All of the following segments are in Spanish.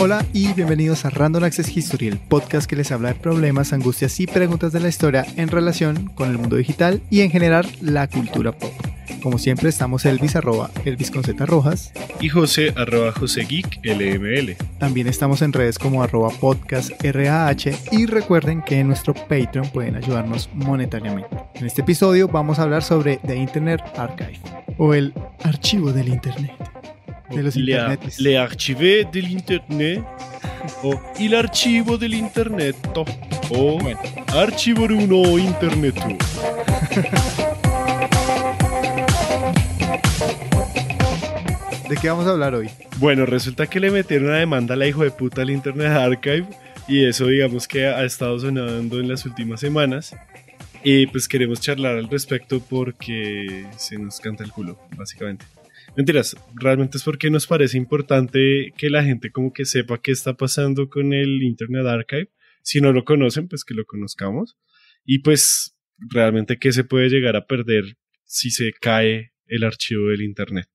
Hola y bienvenidos a Random Access History, el podcast que les habla de problemas, angustias y preguntas de la historia en relación con el mundo digital y en general la cultura pop. Como siempre estamos Elvis arroba Elvis con Rojas. Y José arroba José Geek LML. También estamos en redes como arroba podcast RAH y recuerden que en nuestro Patreon pueden ayudarnos monetariamente. En este episodio vamos a hablar sobre The Internet Archive o el archivo del Internet. De los le, archive del Internet o el archivo del Internet o bueno. archivo 1 Internet ¿De qué vamos a hablar hoy? Bueno, resulta que le metieron una demanda a la hijo de puta al Internet Archive y eso digamos que ha estado sonando en las últimas semanas. Y pues queremos charlar al respecto porque se nos canta el culo, básicamente. Mentiras, realmente es porque nos parece importante que la gente como que sepa qué está pasando con el Internet Archive. Si no lo conocen, pues que lo conozcamos. Y pues realmente qué se puede llegar a perder si se cae el archivo del Internet.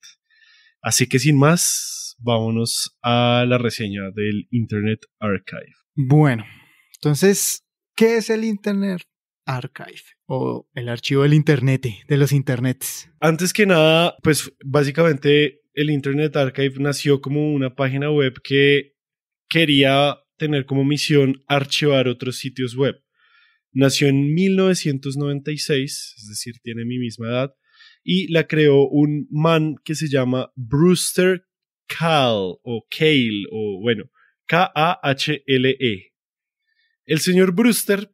Así que sin más, vámonos a la reseña del Internet Archive. Bueno, entonces, ¿qué es el Internet Archive o el archivo del Internet, de los Internets? Antes que nada, pues básicamente el Internet Archive nació como una página web que quería tener como misión archivar otros sitios web. Nació en 1996, es decir, tiene mi misma edad, y la creó un man que se llama Brewster Kahl o Kale o bueno, K-A-H-L-E. El señor Brewster,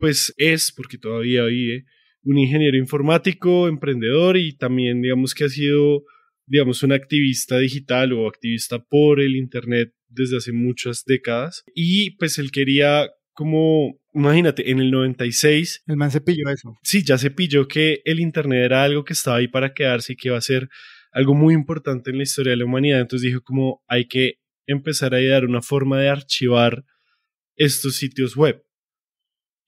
pues es, porque todavía vive, un ingeniero informático, emprendedor y también digamos que ha sido, digamos, un activista digital o activista por el Internet desde hace muchas décadas. Y pues él quería como, imagínate, en el 96... El man se pilló eso. Sí, ya se pilló que el Internet era algo que estaba ahí para quedarse y que iba a ser algo muy importante en la historia de la humanidad. Entonces dijo como hay que empezar a idear una forma de archivar estos sitios web.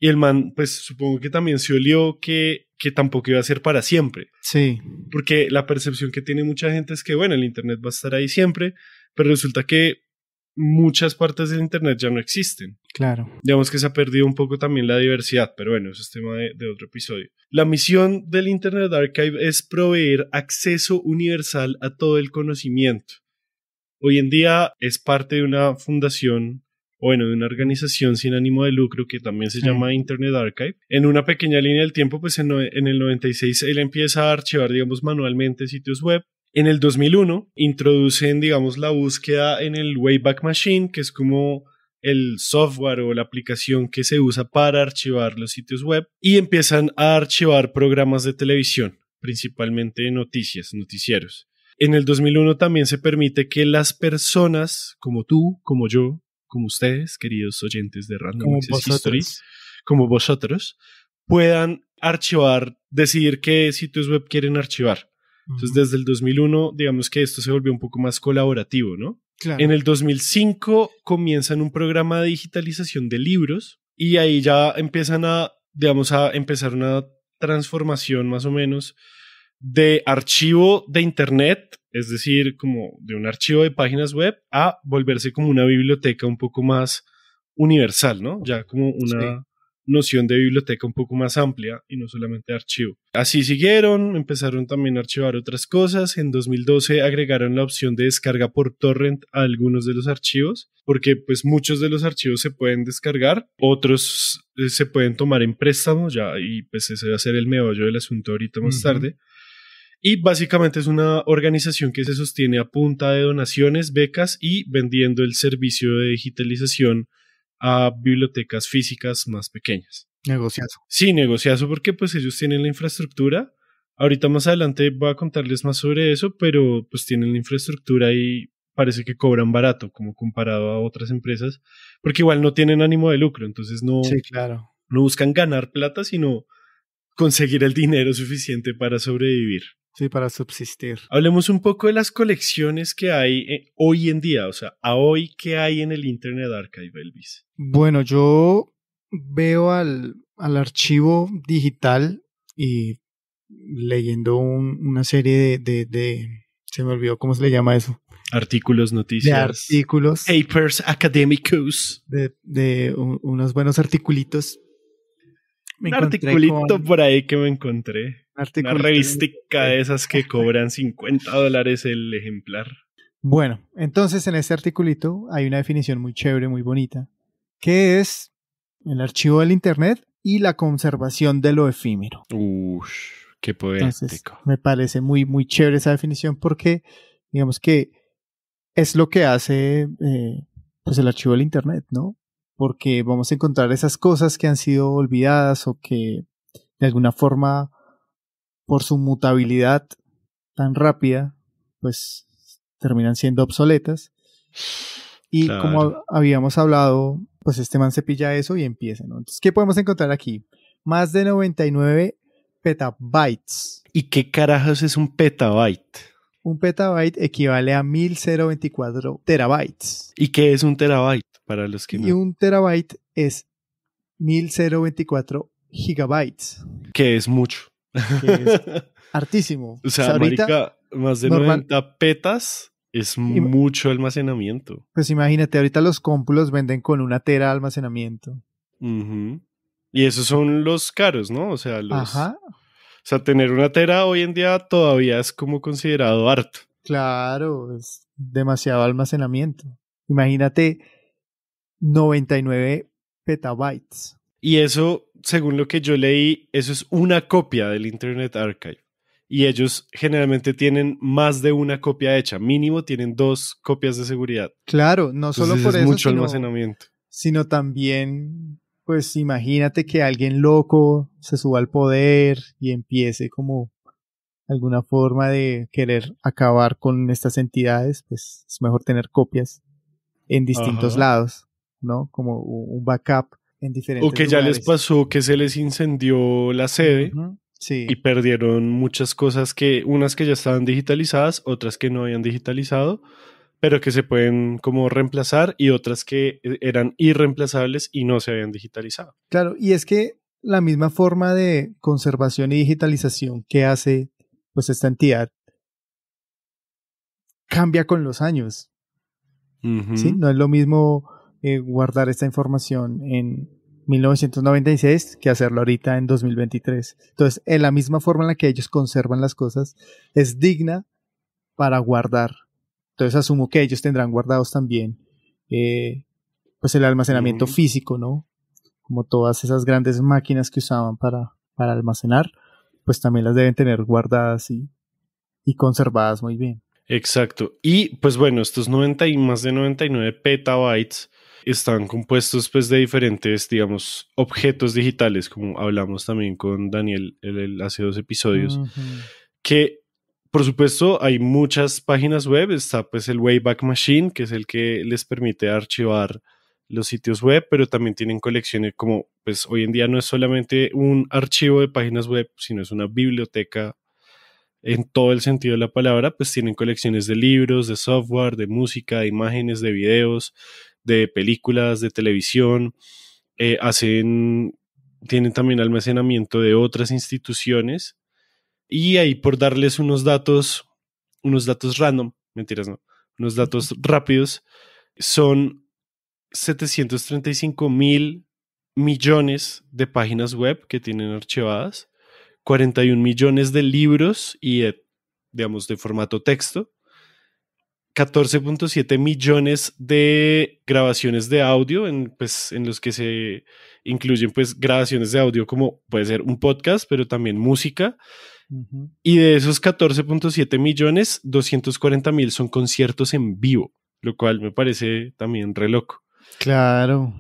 Y el man, pues supongo que también se olió que, que tampoco iba a ser para siempre. Sí. Porque la percepción que tiene mucha gente es que, bueno, el Internet va a estar ahí siempre, pero resulta que muchas partes del Internet ya no existen. Claro. Digamos que se ha perdido un poco también la diversidad, pero bueno, eso es tema de, otro episodio. La misión del Internet Archive es proveer acceso universal a todo el conocimiento. Hoy en día es parte de una fundación bueno, de una organización sin ánimo de lucro que también se llama Internet Archive. En una pequeña línea del tiempo, pues en, en, el 96 él empieza a archivar, digamos, manualmente sitios web. En el 2001 introducen, digamos, la búsqueda en el Wayback Machine, que es como el software o la aplicación que se usa para archivar los sitios web, y empiezan a archivar programas de televisión, principalmente noticias, noticieros. En el 2001 también se permite que las personas, como tú, como yo, como ustedes, queridos oyentes de Random Access History, como vosotros, puedan archivar, decidir qué sitios web quieren archivar. Entonces, desde el 2001, digamos que esto se volvió un poco más colaborativo, ¿no? En el 2005 comienzan un programa de digitalización de libros y ahí ya empiezan a, digamos, a empezar una transformación más o menos de archivo de Internet, es decir, como de un archivo de páginas web, a volverse como una biblioteca un poco más universal, ¿no? Ya como una noción de biblioteca un poco más amplia y no solamente archivo. Así siguieron, empezaron también a archivar otras cosas. En 2012 agregaron la opción de descarga por torrent a algunos de los archivos, porque pues muchos de los archivos se pueden descargar, otros eh, se pueden tomar en préstamo ya y pues ese va a ser el meollo del asunto ahorita más tarde. Y básicamente es una organización que se sostiene a punta de donaciones, becas y vendiendo el servicio de digitalización a bibliotecas físicas más pequeñas. Negociazo. Sí, negociazo, porque pues ellos tienen la infraestructura. Ahorita más adelante voy a contarles más sobre eso, pero pues tienen la infraestructura y parece que cobran barato como comparado a otras empresas, porque igual no tienen ánimo de lucro, entonces no, no buscan ganar plata, sino conseguir el dinero suficiente para sobrevivir. Sí, para subsistir. Hablemos un poco de las colecciones que hay eh, hoy en día, o sea, a hoy qué hay en el Internet Archive, Elvis. Bueno, yo veo al, al archivo digital y leyendo una serie de, de, se me olvidó cómo se le llama eso. Artículos, noticias. De artículos. Papers académicos. De, de unos buenos articulitos. un articulito por ahí que me encontré. Una revistica de esas que cobran 50 dólares el ejemplar. Bueno, entonces en este articulito hay una definición muy chévere, muy bonita, que es el archivo del Internet y la conservación de lo efímero. Uy, qué poético. me parece muy, muy chévere esa definición porque, digamos que es lo que hace eh, pues el archivo del Internet, ¿no? Porque vamos a encontrar esas cosas que han sido olvidadas o que de alguna forma por su mutabilidad tan rápida, pues terminan siendo obsoletas. Y como habíamos hablado, pues este man pilla eso y empieza, ¿no? Entonces, ¿qué podemos encontrar aquí? Más de 99 petabytes. ¿Y qué carajos es un petabyte? Un petabyte equivale a 1024 terabytes. ¿Y qué es un terabyte para los que no? Y un terabyte es 1024 gigabytes. Que es mucho. artísimo O sea, ahorita, más de 90 petas es mucho almacenamiento. Pues imagínate, ahorita los cómpulos venden con una tera de almacenamiento. Y esos son los caros, ¿no? O sea, los... O sea, tener una tera hoy en día todavía es como considerado harto. Claro, es demasiado almacenamiento. Imagínate 99 petabytes. Y eso según lo que yo leí, eso es una copia del Internet Archive. Y ellos generalmente tienen más de una copia hecha. Mínimo tienen dos copias de seguridad. Claro, no solo por eso. Mucho sino, almacenamiento. Sino también, pues imagínate que alguien loco se suba al poder y empiece como alguna forma de querer acabar con estas entidades, pues es mejor tener copias en distintos lados, ¿no? Como un backup o que ya les pasó que se les incendió la sede. Y perdieron muchas cosas que, unas que ya estaban digitalizadas, otras que no habían digitalizado, pero que se pueden como reemplazar y otras que eh, eran irreemplazables y no se habían digitalizado. Claro, y es que la misma forma de conservación y digitalización que hace pues esta entidad cambia con los años. No es lo mismo eh, guardar esta información en 1996 que hacerlo ahorita en 2023. Entonces, en la misma forma en la que ellos conservan las cosas, es digna para guardar. Entonces, asumo que ellos tendrán guardados también eh, pues el almacenamiento físico, ¿no? Como todas esas grandes máquinas que usaban para, para almacenar, pues también las deben tener guardadas y, y conservadas muy bien. Exacto. Y pues bueno, estos 90 y más de 99 petabytes están compuestos pues de diferentes, digamos, objetos digitales, como hablamos también con Daniel el, hace dos episodios, que por supuesto hay muchas páginas web, está pues el Wayback Machine, que es el que les permite archivar los sitios web, pero también tienen colecciones como pues hoy en día no es solamente un archivo de páginas web, sino es una biblioteca en todo el sentido de la palabra, pues tienen colecciones de libros, de software, de música, de imágenes, de videos, de películas, de televisión, eh, hacen, tienen también almacenamiento de otras instituciones. Y ahí por darles unos datos, unos datos random, mentiras no, unos datos rápidos, son 735 mil millones de páginas web que tienen archivadas, 41 millones de libros y digamos de formato texto, 14.7 millones de grabaciones de audio en, pues, en los que se incluyen pues grabaciones de audio como puede ser un podcast, pero también música. Y de esos 14.7 millones, 240 mil son conciertos en vivo, lo cual me parece también re loco. Claro.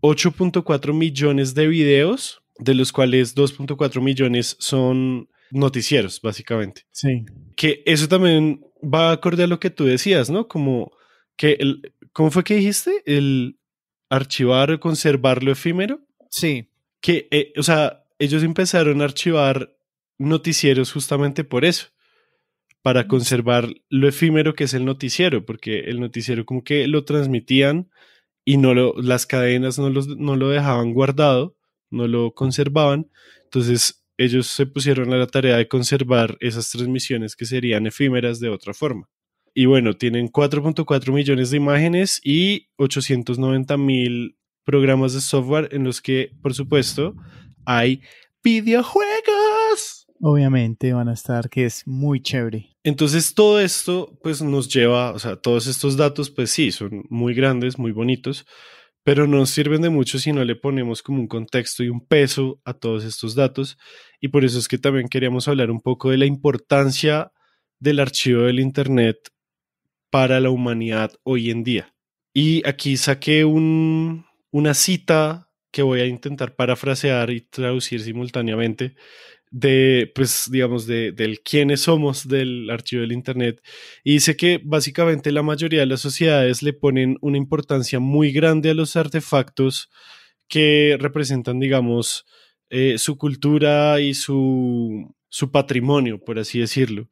8.4 millones de videos, de los cuales 2.4 millones son noticieros, básicamente. Sí. Que eso también va acorde a lo que tú decías, ¿no? Como que el, ¿cómo fue que dijiste? El archivar o conservar lo efímero. Sí. Que, eh, o sea, ellos empezaron a archivar noticieros justamente por eso, para mm. conservar lo efímero que es el noticiero, porque el noticiero como que lo transmitían y no las cadenas no, no lo dejaban guardado, no lo conservaban. Entonces ellos se pusieron a la tarea de conservar esas transmisiones que serían efímeras de otra forma. Y bueno, tienen 4.4 millones de imágenes y 890 mil programas de software en los que, por supuesto, hay videojuegos. Obviamente van a estar, que es muy chévere. Entonces todo esto pues nos lleva, o sea, todos estos datos pues sí, son muy grandes, muy bonitos, pero no sirven de mucho si no le ponemos como un contexto y un peso a todos estos datos. Y por eso es que también queríamos hablar un poco de la importancia del archivo del Internet para la humanidad hoy en día. Y aquí saqué una cita que voy a intentar parafrasear y traducir simultáneamente, de, pues, digamos, de, del quiénes somos del archivo del Internet. Y dice que básicamente la mayoría de las sociedades le ponen una importancia muy grande a los artefactos que representan, digamos, eh, su cultura y su, patrimonio, por así decirlo.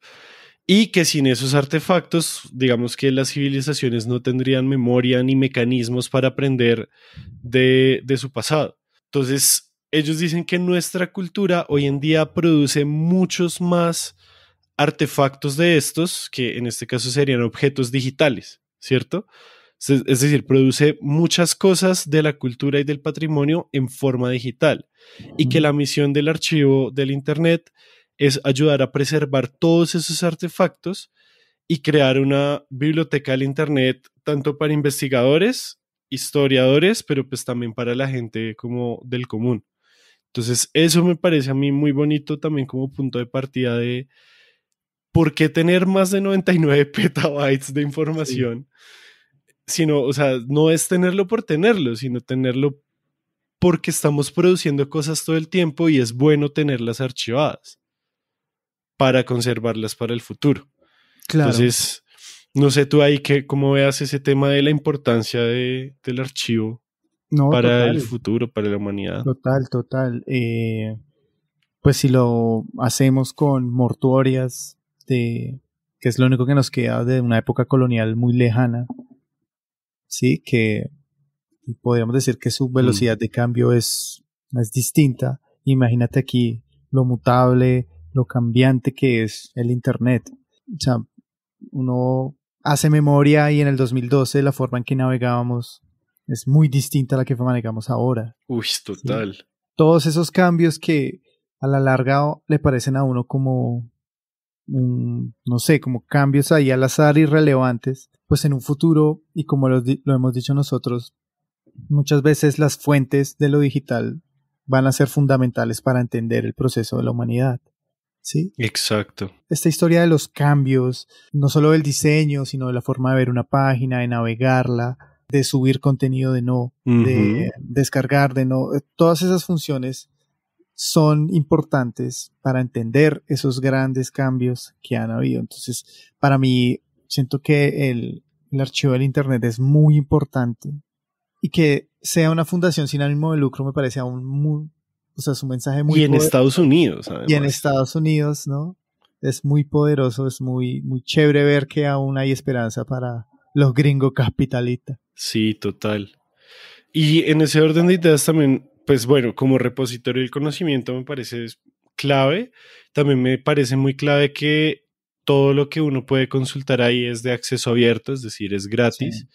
Y que sin esos artefactos, digamos que las civilizaciones no tendrían memoria ni mecanismos para aprender de, de su pasado. Entonces, ellos dicen que nuestra cultura hoy en día produce muchos más artefactos de estos, que en este caso serían objetos digitales, ¿cierto? Es decir, produce muchas cosas de la cultura y del patrimonio en forma digital. Y que la misión del archivo del Internet es ayudar a preservar todos esos artefactos y crear una biblioteca del Internet tanto para investigadores, historiadores, pero pues también para la gente como del común. Entonces, eso me parece a mí muy bonito también como punto de partida de por qué tener más de 99 petabytes de información, sino, o sea, no es tenerlo por tenerlo, sino tenerlo porque estamos produciendo cosas todo el tiempo y es bueno tenerlas archivadas para conservarlas para el futuro. Entonces, no sé tú ahí que, cómo veas ese tema de la importancia de, del archivo para el futuro, para la humanidad. Total, total. Eh, pues si lo hacemos con mortuorias, de, que es lo único que nos queda de una época colonial muy lejana, sí, que podríamos decir que su mm. velocidad de cambio es, es distinta. Imagínate aquí lo mutable, lo cambiante que es el Internet. O sea, uno hace memoria y en el 2012 la forma en que navegábamos es muy distinta a la que manejamos ahora. Uy, total. Todos esos cambios que a la larga le parecen a uno como, no sé, como cambios ahí al azar irrelevantes, pues en un futuro, y como lo, lo hemos dicho nosotros, muchas veces las fuentes de lo digital van a ser fundamentales para entender el proceso de la humanidad. ¿Sí? Exacto. Esta historia de los cambios, no solo del diseño, sino de la forma de ver una página, de navegarla, de subir contenido, de no, de descargar, de no. Eh, todas esas funciones son importantes para entender esos grandes cambios que han habido. Entonces, para mí, siento que el, archivo del Internet es muy importante y que sea una fundación sin ánimo de lucro me parece aún muy, o sea, un mensaje muy... Y en Estados Unidos, Y en Estados Unidos, ¿no? Es muy poderoso, es muy, muy chévere ver que aún hay esperanza para los gringos capitalistas. Sí, total. Y en ese orden de ideas también, pues bueno, como repositorio del conocimiento me parece clave. También me parece muy clave que todo lo que uno puede consultar ahí es de acceso abierto, es decir, es gratis.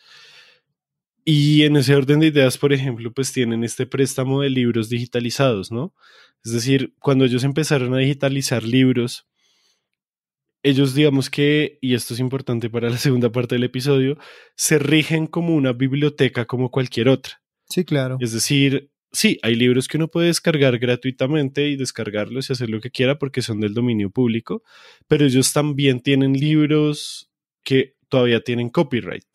Y en ese orden de ideas, por ejemplo, pues tienen este préstamo de libros digitalizados, ¿no? Es decir, cuando ellos empezaron a digitalizar libros, ellos digamos que, y esto es importante para la segunda parte del episodio, se rigen como una biblioteca como cualquier otra. Sí, claro. Es decir, sí, hay libros que uno puede descargar gratuitamente y descargarlos y hacer lo que quiera porque son del dominio público, pero ellos también tienen libros que todavía tienen copyright.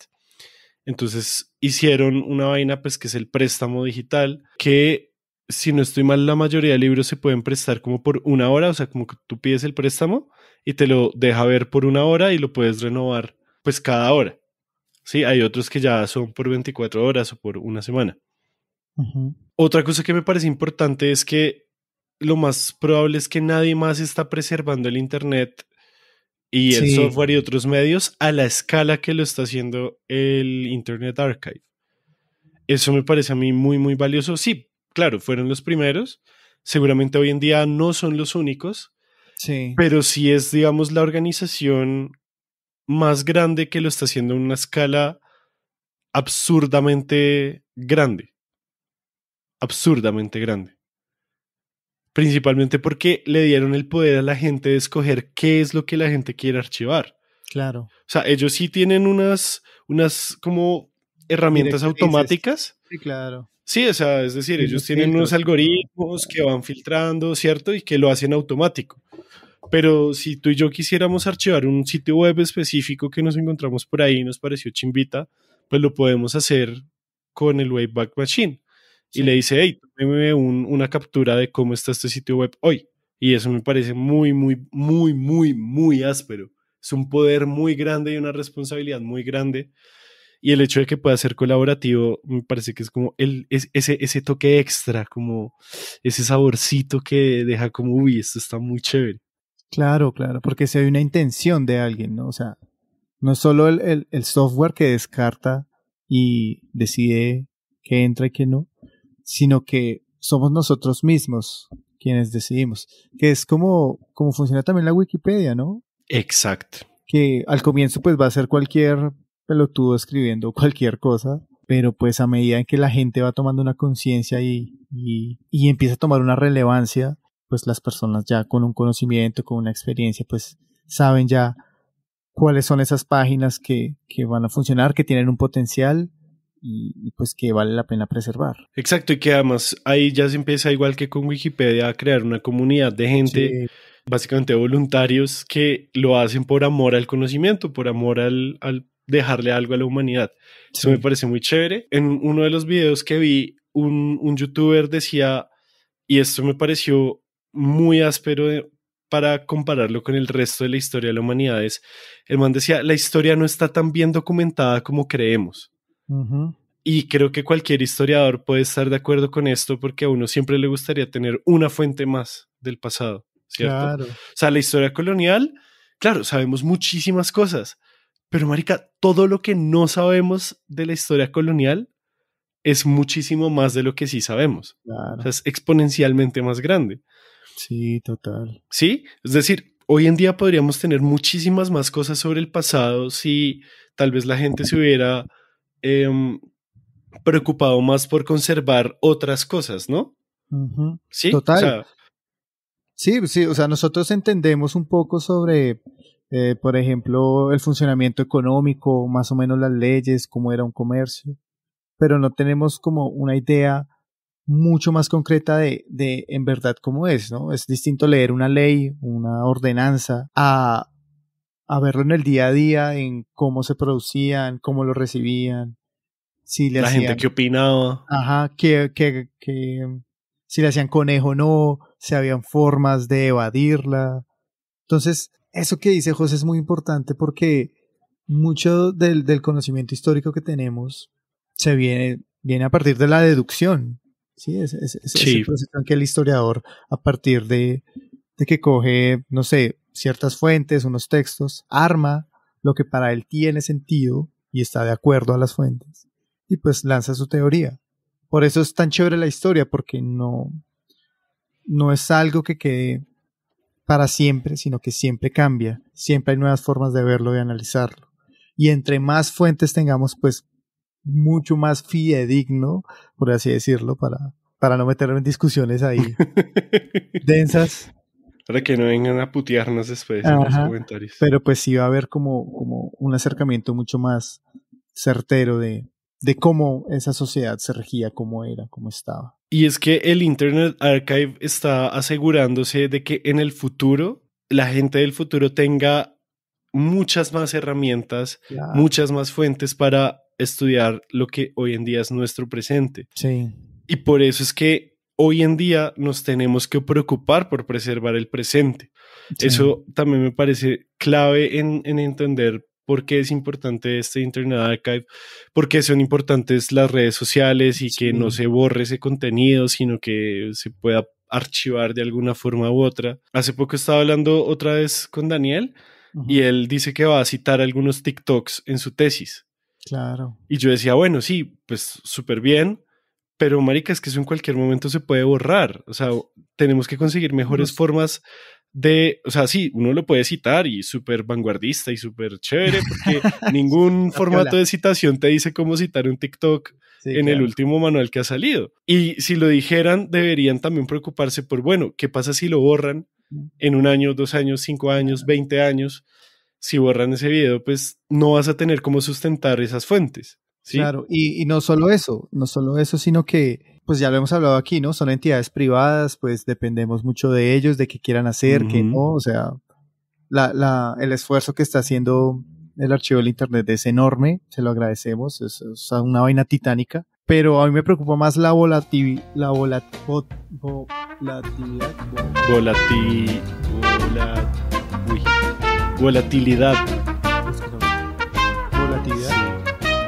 Entonces hicieron una vaina, pues que es el préstamo digital, que si no estoy mal, la mayoría de libros se pueden prestar como por una hora, o sea, como que tú pides el préstamo y te lo deja ver por una hora y lo puedes renovar pues cada hora. Sí, hay otros que ya son por 24 horas o por una semana. Otra cosa que me parece importante es que lo más probable es que nadie más está preservando el Internet y el software y otros medios a la escala que lo está haciendo el Internet Archive. Eso me parece a mí muy, muy valioso. Sí, claro, fueron los primeros. Seguramente hoy en día no son los únicos, pero sí es, digamos, la organización más grande que lo está haciendo en una escala absurdamente grande. Absurdamente grande. Principalmente porque le dieron el poder a la gente de escoger qué es lo que la gente quiere archivar. Claro. O sea, ellos sí tienen unas, unas como herramientas automáticas. Sí, claro. Sí, o sea, es decir, ellos tienen unos algoritmos que van filtrando, ¿cierto? Y que lo hacen automático. Pero si tú y yo quisiéramos archivar un sitio web específico que nos encontramos por ahí y nos pareció chimbita, pues lo podemos hacer con el Wayback Machine. Y le dice, hey, tómeme una captura de cómo está este sitio web hoy. Y eso me parece muy, muy, muy, muy, muy áspero. Es un poder muy grande y una responsabilidad muy grande y el hecho de que pueda ser colaborativo me parece que es como el, ese, ese toque extra, como ese saborcito que deja como, uy, esto está muy chévere. Claro, claro, porque si hay una intención de alguien, ¿no? O sea, no es solo el, software que descarta y decide que entra y qué no, sino que somos nosotros mismos quienes decidimos, que es como, como funciona también la Wikipedia, ¿no? Exacto. Que al comienzo pues va a ser cualquier pelotudo escribiendo cualquier cosa, pero pues a medida en que la gente va tomando una conciencia y, empieza a tomar una relevancia, pues las personas ya con un conocimiento, con una experiencia, pues saben ya cuáles son esas páginas que, van a funcionar, que tienen un potencial y, pues que vale la pena preservar. Exacto, y que además ahí ya se empieza igual que con Wikipedia a crear una comunidad de gente, básicamente voluntarios, que lo hacen por amor al conocimiento, por amor al, al, dejarle algo a la humanidad. Eso me parece muy chévere. En uno de los videos que vi, un, un youtuber decía, y esto me pareció muy áspero para compararlo con el resto de la historia de la humanidad, es, el man decía, la historia no está tan bien documentada como creemos. Y creo que cualquier historiador puede estar de acuerdo con esto porque a uno siempre le gustaría tener una fuente más del pasado, ¿cierto? O sea, la historia colonial, claro, sabemos muchísimas cosas, pero, Marica, todo lo que no sabemos de la historia colonial es muchísimo más de lo que sí sabemos. O sea, es exponencialmente más grande. Sí, total. Sí, es decir, hoy en día podríamos tener muchísimas más cosas sobre el pasado si tal vez la gente se hubiera em, preocupado más por conservar otras cosas, ¿no? Sí, total. sí, sí, o sea, nosotros entendemos un poco sobre eh, por ejemplo, el funcionamiento económico, más o menos las leyes, cómo era un comercio, pero no tenemos como una idea mucho más concreta de, de en verdad cómo es, ¿no? Es distinto leer una ley, una ordenanza, a, a verlo en el día a día, en cómo se producían, cómo lo recibían, si le La gente que opinaba. Ajá, que, que, que si le hacían conejo o no, si habían formas de evadirla. Entonces, eso que dice José es muy importante porque mucho del, conocimiento histórico que tenemos se viene, viene a partir de la deducción. Sí, es, es, proceso en que el historiador, a partir de, de que coge, no sé, ciertas fuentes, unos textos, arma lo que para él tiene sentido y está de acuerdo a las fuentes, y pues lanza su teoría. Por eso es tan chévere la historia, porque no, no es algo que quede para siempre, sino que siempre cambia, siempre hay nuevas formas de verlo y analizarlo. Y entre más fuentes tengamos, pues mucho más fidedigno, por así decirlo, para, para no meterme en discusiones ahí densas. Para que no vengan a putearnos después en los comentarios. Pero pues sí va a haber como, como un acercamiento mucho más certero de, de cómo esa sociedad se regía, cómo era, cómo estaba. Y es que el Internet Archive está asegurándose de que en el futuro la gente del futuro tenga muchas más herramientas, muchas más fuentes para estudiar lo que hoy en día es nuestro presente. Sí. Y por eso es que hoy en día nos tenemos que preocupar por preservar el presente. Eso también me parece clave en entender por qué es importante este Internet Archive, por qué son importantes las redes sociales y que no se borre ese contenido, sino que se pueda archivar de alguna forma u otra. Hace poco estaba hablando otra vez con Daniel y él dice que va a citar algunos TikToks en su tesis. Claro. Y yo decía, bueno, sí, pues súper bien, pero marica, es que eso en cualquier momento se puede borrar. O sea, tenemos que conseguir mejores formas de, o sea, sí, uno lo puede citar y súper vanguardista y súper chévere, porque ningún formato de citación te dice cómo citar un TikTok en el último manual que ha salido. Y si lo dijeran, deberían también preocuparse por, bueno, ¿qué pasa si lo borran mm. en un año, dos años, cinco años, veinte años? Si borran ese video, pues no vas a tener cómo sustentar esas fuentes. Claro, y, y no solo eso, no solo eso, sino que pues ya lo hemos hablado aquí, ¿no? Son entidades privadas, pues dependemos mucho de ellos, de qué quieran hacer, qué no, o sea, la, la, el esfuerzo que está haciendo el archivo del Internet es enorme, se lo agradecemos, es, una vaina titánica, pero a mí me preocupa más la, volatil, la volat, volatilidad. volatilidad. Volatilidad.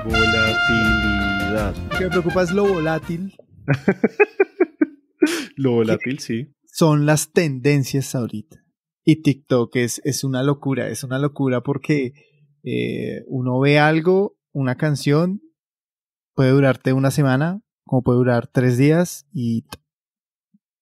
volatilidad. Lo que me preocupa es lo volátil Lo volátil, sí. Son las tendencias ahorita. Y TikTok es, es una locura, es una locura porque eh, uno ve algo, una canción, puede durarte una semana, como puede durar tres días y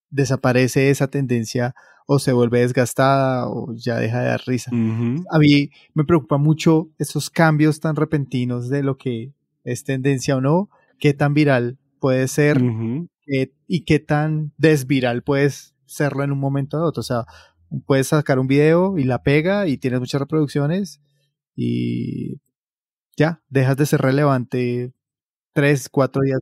desaparece esa tendencia o se vuelve desgastada o ya deja de dar risa. A mí me preocupa mucho esos cambios tan repentinos de lo que es tendencia o no, qué tan viral puede ser y qué tan desviral puedes serlo en un momento otro. O sea, puedes sacar un video y la pega y tienes muchas reproducciones y ya, dejas de ser relevante tres, cuatro días.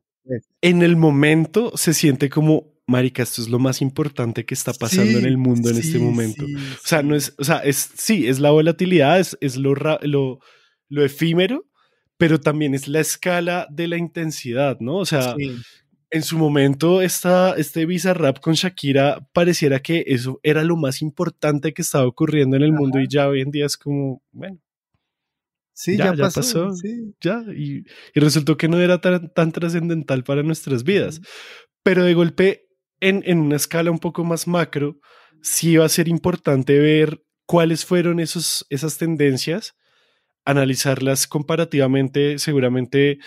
En el momento se siente como marica, esto es lo más importante que está pasando en el mundo en este momento. o sea, no es, o sea, es, sí, es la volatilidad, es, es lo, lo, lo, efímero, pero también es la escala de la intensidad, ¿no? O sea, en su momento esta, este Bizarrap con Shakira pareciera que eso era lo más importante que estaba ocurriendo en el mundo y ya hoy en día es como, bueno. Sí, ya, pasó. y, resultó que no era tan, tan trascendental para nuestras vidas. Pero de golpe, en, en una escala un poco más macro, sí va a ser importante ver cuáles fueron esos, esas tendencias analizarlas comparativamente, seguramente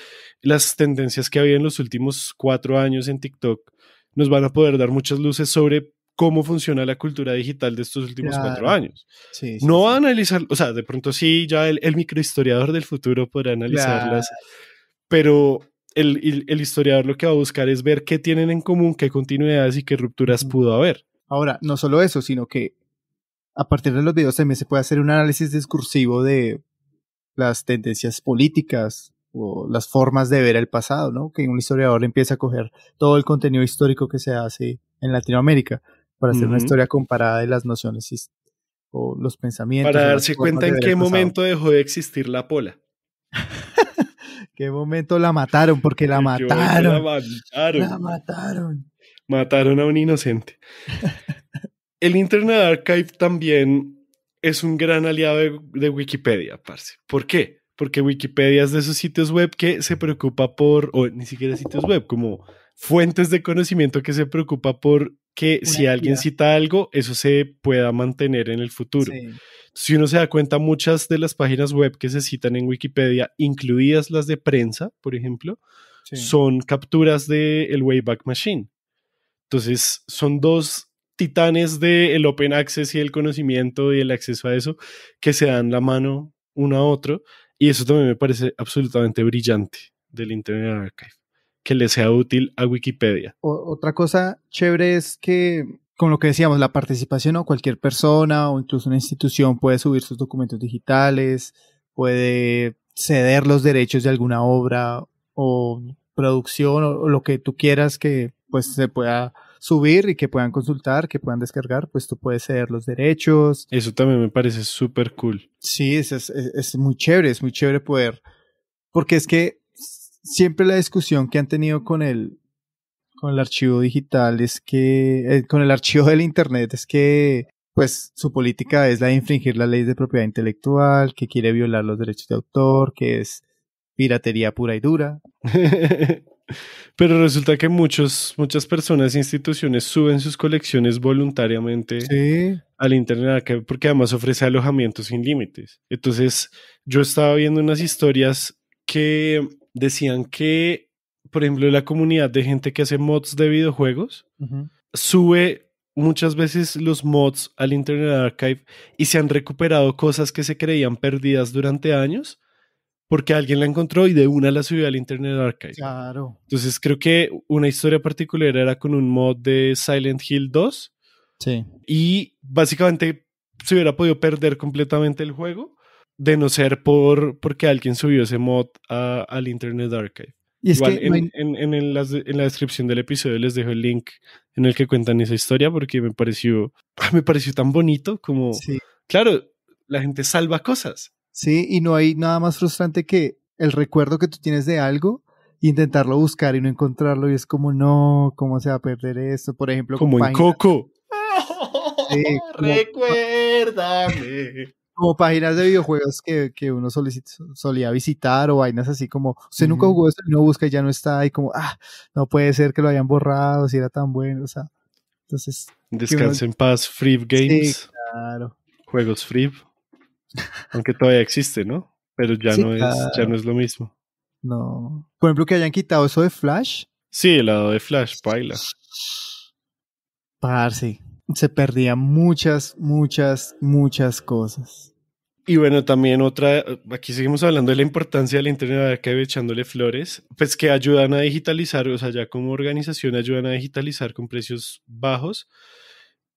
las tendencias que había en los últimos cuatro años en TikTok nos van a poder dar muchas luces sobre cómo funciona la cultura digital de estos últimos cuatro años. no va a analizar, o sea, de pronto sí, ya el, el microhistoriador del futuro podrá analizarlas, pero el, historiador lo que va a buscar es ver qué tienen en común, qué continuidades y qué rupturas pudo haber. Ahora, no solo eso, sino que a partir de los videos también se puede hacer un análisis discursivo de las tendencias políticas o las formas de ver el pasado, ¿no? Que un historiador empieza a coger todo el contenido histórico que se hace en Latinoamérica para hacer una historia comparada de las nociones o los pensamientos. Para darse cuenta en qué momento dejó de existir la pola. qué momento la mataron, porque la mataron. La mataron. La mataron. Mataron a un inocente. El Internet Archive también es un gran aliado de, Wikipedia, parce. ¿Por qué? Porque Wikipedia es de esos sitios web que se preocupa por, o ni siquiera sitios web, como fuentes de conocimiento que se preocupa por que si alguien cita algo, eso se pueda mantener en el futuro. Si uno se da cuenta, muchas de las páginas web que se citan en Wikipedia, incluidas las de prensa, por ejemplo, son capturas del el Wayback Machine. Entonces, son dos titanes del el open access y el conocimiento y el acceso a eso que se dan la mano uno a otro. Y eso también me parece absolutamente brillante del Internet Archive, que le sea útil a Wikipedia. otra cosa chévere es que, con lo que decíamos, la participación o cualquier persona o incluso una institución puede subir sus documentos digitales, puede ceder los derechos de alguna obra o producción o, o lo que tú quieras que pues se pueda subir y que puedan consultar, que puedan descargar, pues tú puedes ceder los derechos. Eso también me parece súper cool. Sí, es, es, muy chévere, es muy chévere poder, porque es que siempre la discusión que han tenido con el, con el archivo digital es que, eh, con el archivo del Internet es que pues su política es la de infringir la ley de propiedad intelectual, que quiere violar los derechos de autor, que es piratería pura y dura. Pero resulta que muchos, muchas personas e instituciones suben sus colecciones voluntariamente al Internet, Archive porque además ofrece alojamientos sin límites. Entonces, yo estaba viendo unas historias que decían que, por ejemplo, la comunidad de gente que hace mods de videojuegos sube muchas veces los mods al Internet Archive y se han recuperado cosas que se creían perdidas durante años porque alguien la encontró y de una la subió al Internet Archive. Claro. Entonces creo que una historia particular era con un mod de Silent Hill 2. Sí. Y básicamente se hubiera podido perder completamente el juego de no ser por porque alguien subió ese mod al Internet Archive. Y Igual, en, en, la, descripción del episodio les dejo el link en el que cuentan esa historia porque me pareció, me pareció tan bonito como, claro, la gente salva cosas. ¿sí? Y no hay nada más frustrante que el recuerdo que tú tienes de algo intentarlo buscar y no encontrarlo y es como no, cómo se va a perder esto, por ejemplo, como en Coco. Sí, Recuérdame. Como páginas de videojuegos que, uno solía visitar o vainas así como, usted nunca jugó esto y no busca y ya no está y como, ah, no puede ser que lo hayan borrado si era tan bueno, o sea, entonces. descansen en paz, Free Games. Sí, claro. Juegos Free. Aunque todavía existe, ¿no? Pero ya, no, es, ya no es lo mismo. No. Por ejemplo, que hayan quitado eso de Flash. Sí, el lado de Flash, baila. sí Se perdían muchas, muchas, muchas cosas. Y bueno, también otra, aquí seguimos hablando de la importancia de la Internet Archive echándole flores, pues que ayudan a digitalizar, o sea, ya como organización ayudan a digitalizar con precios bajos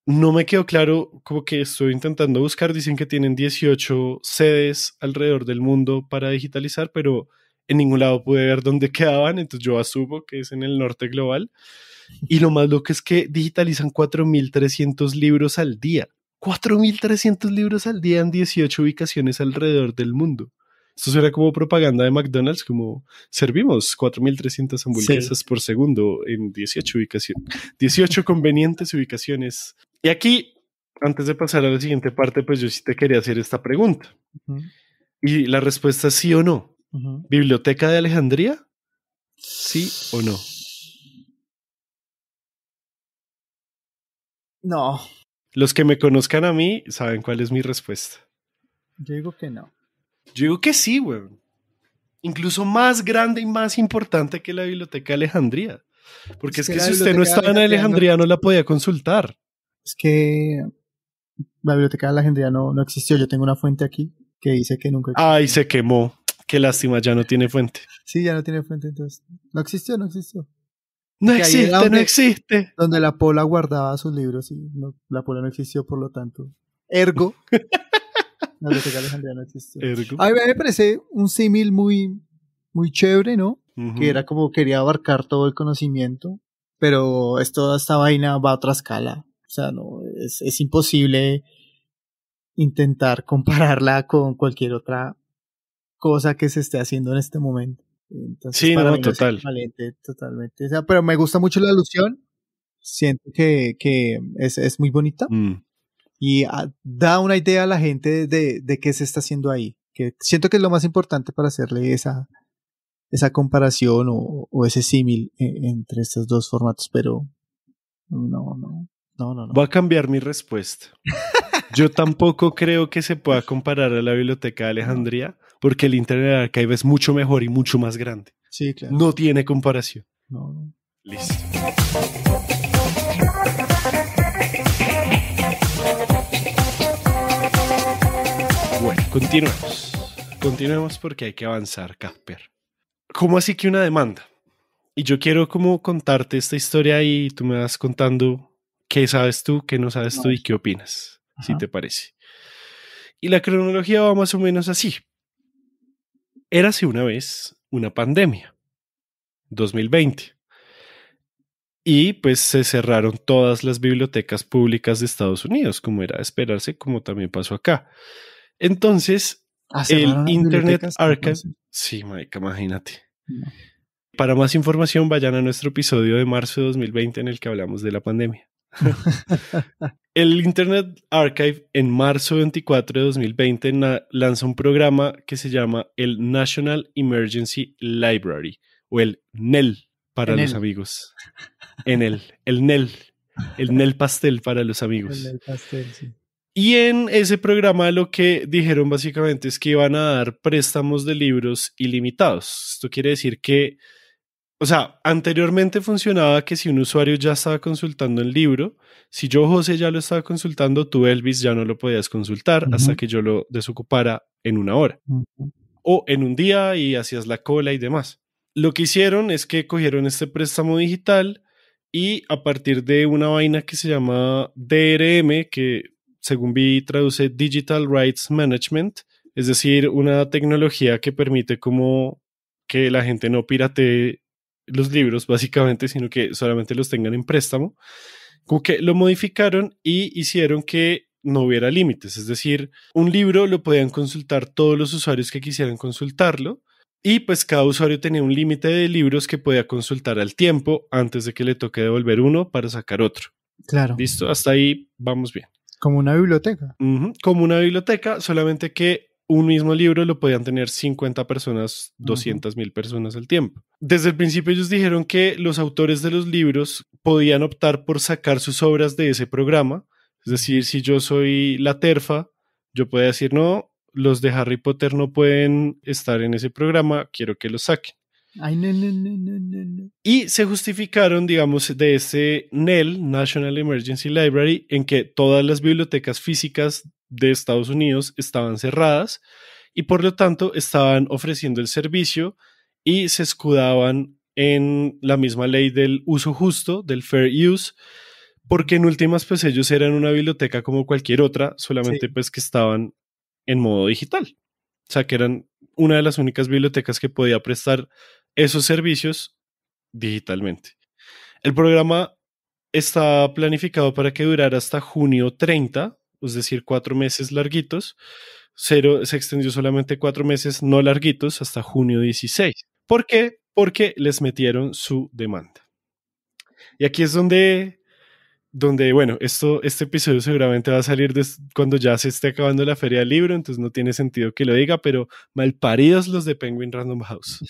no me quedó claro, como que estoy intentando buscar, dicen que tienen 18 sedes alrededor del mundo para digitalizar, pero en ningún lado pude ver dónde quedaban, entonces yo asumo que es en el norte global. Y lo más loco es que digitalizan 4.300 libros al día. 4.300 libros al día en 18 ubicaciones alrededor del mundo. Esto será como propaganda de McDonald's, como servimos 4.300 hamburguesas por segundo en 18 ubicaciones, 18 convenientes ubicaciones y aquí, antes de pasar a la siguiente parte, pues yo sí te quería hacer esta pregunta. Y la respuesta es sí o no. ¿Biblioteca de Alejandría? ¿Sí o no? No. Los que me conozcan a mí saben cuál es mi respuesta. Yo digo que no. Yo digo que sí, güey. Incluso más grande y más importante que la Biblioteca de Alejandría. Porque es, que si usted no estaba en Alejandría no la podía consultar es que la biblioteca de la no, no existió. Yo tengo una fuente aquí que dice que nunca existió. Ay, se quemó. Qué lástima, ya no tiene fuente. Sí, ya no tiene fuente, entonces. No existió, no existió. No existe, no existe. Donde la Pola guardaba sus libros y la Pola no existió, por lo tanto. Ergo. la biblioteca de Alejandría no existió. Ergo. A mí me parece un símil muy, muy chévere, ¿no? Que era como quería abarcar todo el conocimiento, pero es toda esta vaina va a otra escala. O sea, no, es, es imposible intentar compararla con cualquier otra cosa que se esté haciendo en este momento. sí, total. totalmente. O sea, pero me gusta mucho la alusión. Siento que, que es, muy bonita. Mm. Y ah, da una idea a la gente de, de qué se está haciendo ahí. Que siento que es lo más importante para hacerle esa, esa comparación o, o ese símil eh, entre estos dos formatos, pero no, no. No, no, no. Voy a cambiar mi respuesta. Yo tampoco creo que se pueda comparar a la biblioteca de Alejandría, porque el Internet Archive es mucho mejor y mucho más grande. Sí, claro. No tiene comparación. No, Listo. Bueno, continuemos. Continuemos porque hay que avanzar, Casper. ¿Cómo así que una demanda? Y yo quiero como contarte esta historia y tú me vas contando qué sabes tú, qué no sabes tú y qué opinas, si te parece. Y la cronología va más o menos así. Érase una vez una pandemia, 2020. Y pues se cerraron todas las bibliotecas públicas de Estados Unidos, como era de esperarse, como también pasó acá. Entonces, ah, el Internet Archive. Sí, Mike, imagínate. Para más información, vayan a nuestro episodio de marzo de 2020 en el que hablamos de la pandemia. El Internet Archive en marzo 24 de 2020 lanza un programa que se llama el National Emergency Library o el NEL para e los amigos. En e el, e el NEL, el NEL pastel para los amigos. Y en ese programa lo que dijeron básicamente es que iban a dar préstamos de libros ilimitados. Esto quiere decir que o sea, anteriormente funcionaba que si un usuario ya estaba consultando el libro, si yo, José, ya lo estaba consultando, tú, Elvis, ya no lo podías consultar hasta que yo lo desocupara en una hora o en un día y hacías la cola y demás. Lo que hicieron es que cogieron este préstamo digital y a partir de una vaina que se llama DRM, que según vi traduce Digital Rights Management, es decir, una tecnología que permite como que la gente no piratee los libros, básicamente, sino que solamente los tengan en préstamo, que lo modificaron y hicieron que no hubiera límites. Es decir, un libro lo podían consultar todos los usuarios que quisieran consultarlo. Y pues cada usuario tenía un límite de libros que podía consultar al tiempo antes de que le toque devolver uno para sacar otro. Claro. Listo, hasta ahí vamos bien. Como una biblioteca. Como una biblioteca, solamente que un mismo libro lo podían tener 50 personas, 200 mil personas al tiempo. Desde el principio ellos dijeron que los autores de los libros podían optar por sacar sus obras de ese programa. Es decir, si yo soy la terfa, yo puedo decir, no, los de Harry Potter no pueden estar en ese programa, quiero que los saquen. y se justificaron, digamos, de ese NEL, National Emergency Library, en que todas las bibliotecas físicas de Estados Unidos estaban cerradas y por lo tanto estaban ofreciendo el servicio y se escudaban en la misma ley del uso justo, del fair use, porque en últimas pues ellos eran una biblioteca como cualquier otra, solamente pues que estaban en modo digital. O sea, que eran una de las únicas bibliotecas que podía prestar esos servicios digitalmente. El programa está planificado para que durara hasta junio 30 es decir, cuatro meses larguitos. Cero se extendió solamente cuatro meses no larguitos hasta junio 16. ¿Por qué? Porque les metieron su demanda. Y aquí es donde, donde bueno, esto, este episodio seguramente va a salir cuando ya se esté acabando la feria del libro, entonces no tiene sentido que lo diga, pero malparidos los de Penguin Random House.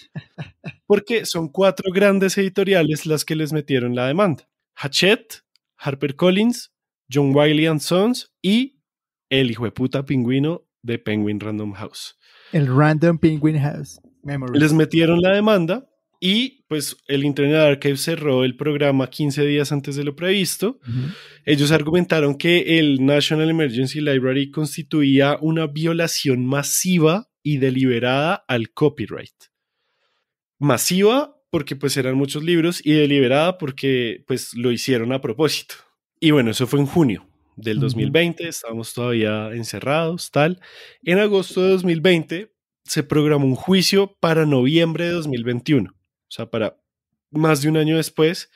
Porque son cuatro grandes editoriales las que les metieron la demanda. Hachette, HarperCollins, John Wiley and Sons y el hijo de puta pingüino de Penguin Random House. El Random Penguin House. Les metieron la demanda y pues el Internet Archive cerró el programa 15 días antes de lo previsto. Ellos argumentaron que el National Emergency Library constituía una violación masiva y deliberada al copyright. Masiva porque pues eran muchos libros y deliberada porque pues lo hicieron a propósito. Y bueno, eso fue en junio del 2020, estábamos todavía encerrados, tal. En agosto de 2020 se programó un juicio para noviembre de 2021, o sea, para más de un año después.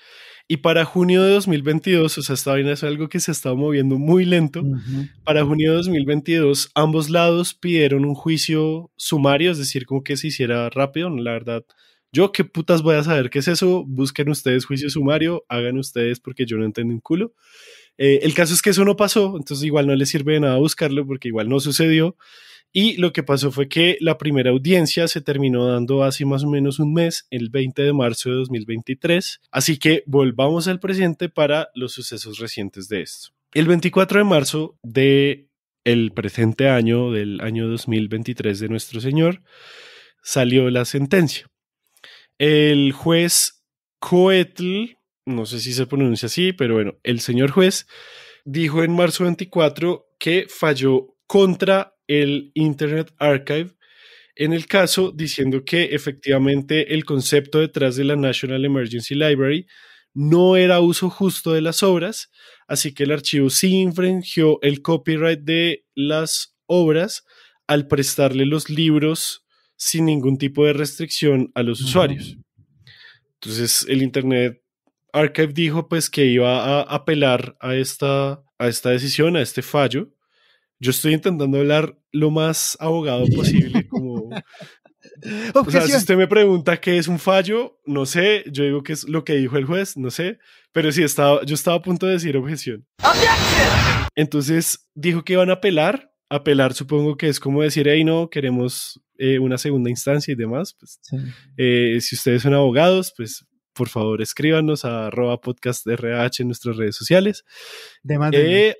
Y para junio de 2022, o sea, estaba bien es algo que se estaba moviendo muy lento. Para junio de 2022, ambos lados pidieron un juicio sumario, es decir, como que se hiciera rápido. La verdad, yo qué putas voy a saber qué es eso. Busquen ustedes juicio sumario, hagan ustedes porque yo no entiendo un culo. Eh, el caso es que eso no pasó, entonces igual no le sirve de nada buscarlo porque igual no sucedió. Y lo que pasó fue que la primera audiencia se terminó dando hace más o menos un mes, el 20 de marzo de 2023. Así que volvamos al presente para los sucesos recientes de esto. El 24 de marzo de el presente año, del año 2023 de nuestro Señor, salió la sentencia. El juez Coetl no sé si se pronuncia así, pero bueno, el señor juez dijo en marzo 24 que falló contra el Internet Archive en el caso diciendo que efectivamente el concepto detrás de la National Emergency Library no era uso justo de las obras, así que el archivo sí infringió el copyright de las obras al prestarle los libros sin ningún tipo de restricción a los usuarios. Entonces el Internet Archive dijo pues que iba a apelar a esta, a esta decisión, a este fallo. Yo estoy intentando hablar lo más abogado posible, o sea, si usted me pregunta qué es un fallo, no sé, yo digo que es lo que dijo el juez, no sé, pero sí, estaba, yo estaba a punto de decir objeción. Entonces dijo que iban a apelar, apelar supongo que es como decir, hey, no, queremos eh, una segunda instancia y demás. Pues, eh, si ustedes son abogados, pues por favor escríbanos a podcastrh podcast en nuestras redes sociales. Eh,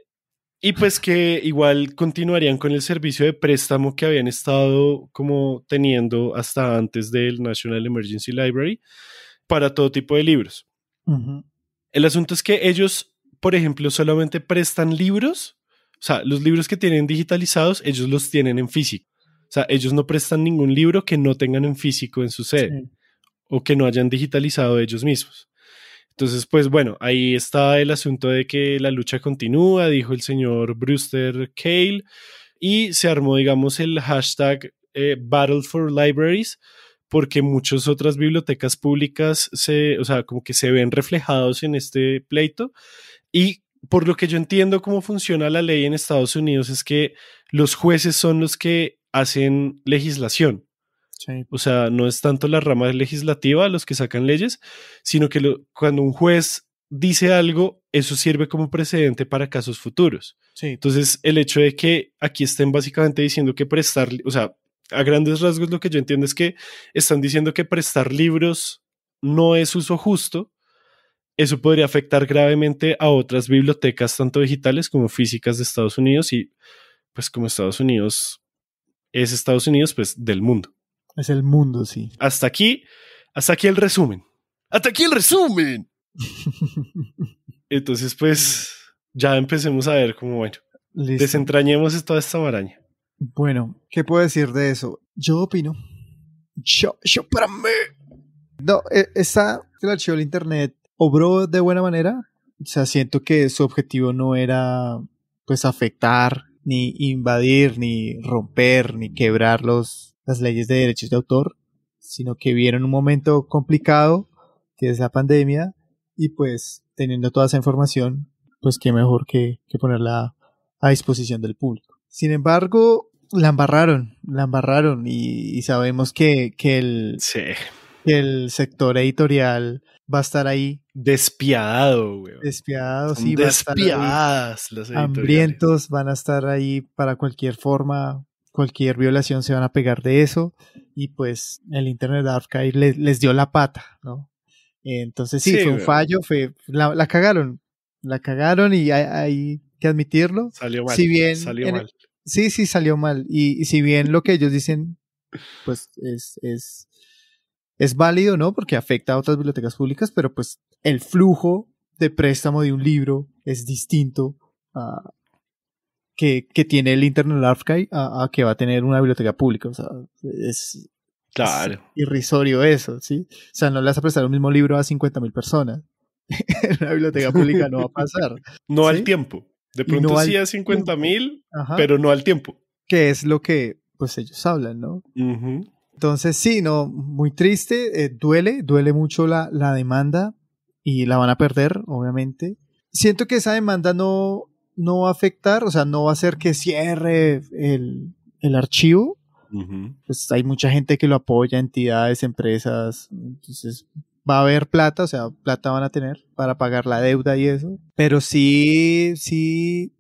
y pues que igual continuarían con el servicio de préstamo que habían estado como teniendo hasta antes del National Emergency Library para todo tipo de libros. El asunto es que ellos, por ejemplo, solamente prestan libros, o sea, los libros que tienen digitalizados, ellos los tienen en físico. O sea, ellos no prestan ningún libro que no tengan en físico en su sede o que no hayan digitalizado ellos mismos. Entonces, pues bueno, ahí está el asunto de que la lucha continúa, dijo el señor Brewster Cale, y se armó, digamos, el hashtag eh, Battle for Libraries, porque muchas otras bibliotecas públicas se, o sea, como que se ven reflejados en este pleito. Y por lo que yo entiendo cómo funciona la ley en Estados Unidos es que los jueces son los que hacen legislación. O sea, no es tanto la rama legislativa los que sacan leyes, sino que cuando un juez dice algo, eso sirve como precedente para casos futuros. Entonces, el hecho de que aquí estén básicamente diciendo que prestar, o sea, a grandes rasgos lo que yo entiendo es que están diciendo que prestar libros no es uso justo, eso podría afectar gravemente a otras bibliotecas, tanto digitales como físicas de Estados Unidos y pues como Estados Unidos es Estados Unidos, pues del mundo. Es el mundo, sí. Hasta aquí, hasta aquí el resumen. Hasta aquí el resumen. Entonces, pues ya empecemos a ver cómo, bueno, desentrañemos toda esta maraña. Bueno, ¿qué puedo decir de eso? Yo opino. Yo, yo para mí. No, e, esta, el archivo del internet obró de buena manera. O sea, siento que su objetivo no era, pues, afectar, ni invadir, ni romper, ni quebrar los las leyes de derechos de autor, sino que vieron un momento complicado, que es la pandemia, y pues teniendo toda esa información, pues qué mejor que, ponerla a disposición del público. Sin embargo, la embarraron, la embarraron y, sabemos que, que el, el sector editorial va a estar ahí. Despiadado, güey. Despiadado, Hambrientos van a estar ahí para cualquier forma cualquier violación se van a pegar de eso y pues el Internet Archive les, les dio la pata, ¿no? Entonces sí, fue un fallo, fue, la, cagaron, la cagaron y hay, que admitirlo. Salió mal. salió e mal. Sí, sí, salió mal. Y, si bien lo que ellos dicen, pues es, es, es válido, ¿no? Porque afecta a otras bibliotecas públicas, pero pues el flujo de préstamo de un libro es distinto a, que, tiene el Internet Archive a, que va a tener una biblioteca pública. O sea, es, claro. irrisorio eso, ¿sí? O sea, no le vas a prestar un mismo libro a 50.000 personas. en una biblioteca pública no va a pasar. no al tiempo. De pronto sí a 50.000, pero no al tiempo. Que es lo que pues ellos hablan, ¿no? Entonces, sí, no, muy triste, eh, duele, duele mucho la, la demanda y la van a perder, obviamente. Siento que esa demanda no, no va a afectar, o sea, no va a hacer que cierre el, archivo. Pues hay mucha gente que lo apoya, entidades, empresas, entonces va a haber plata, o sea, plata van a tener para pagar la deuda y eso, pero sí, sí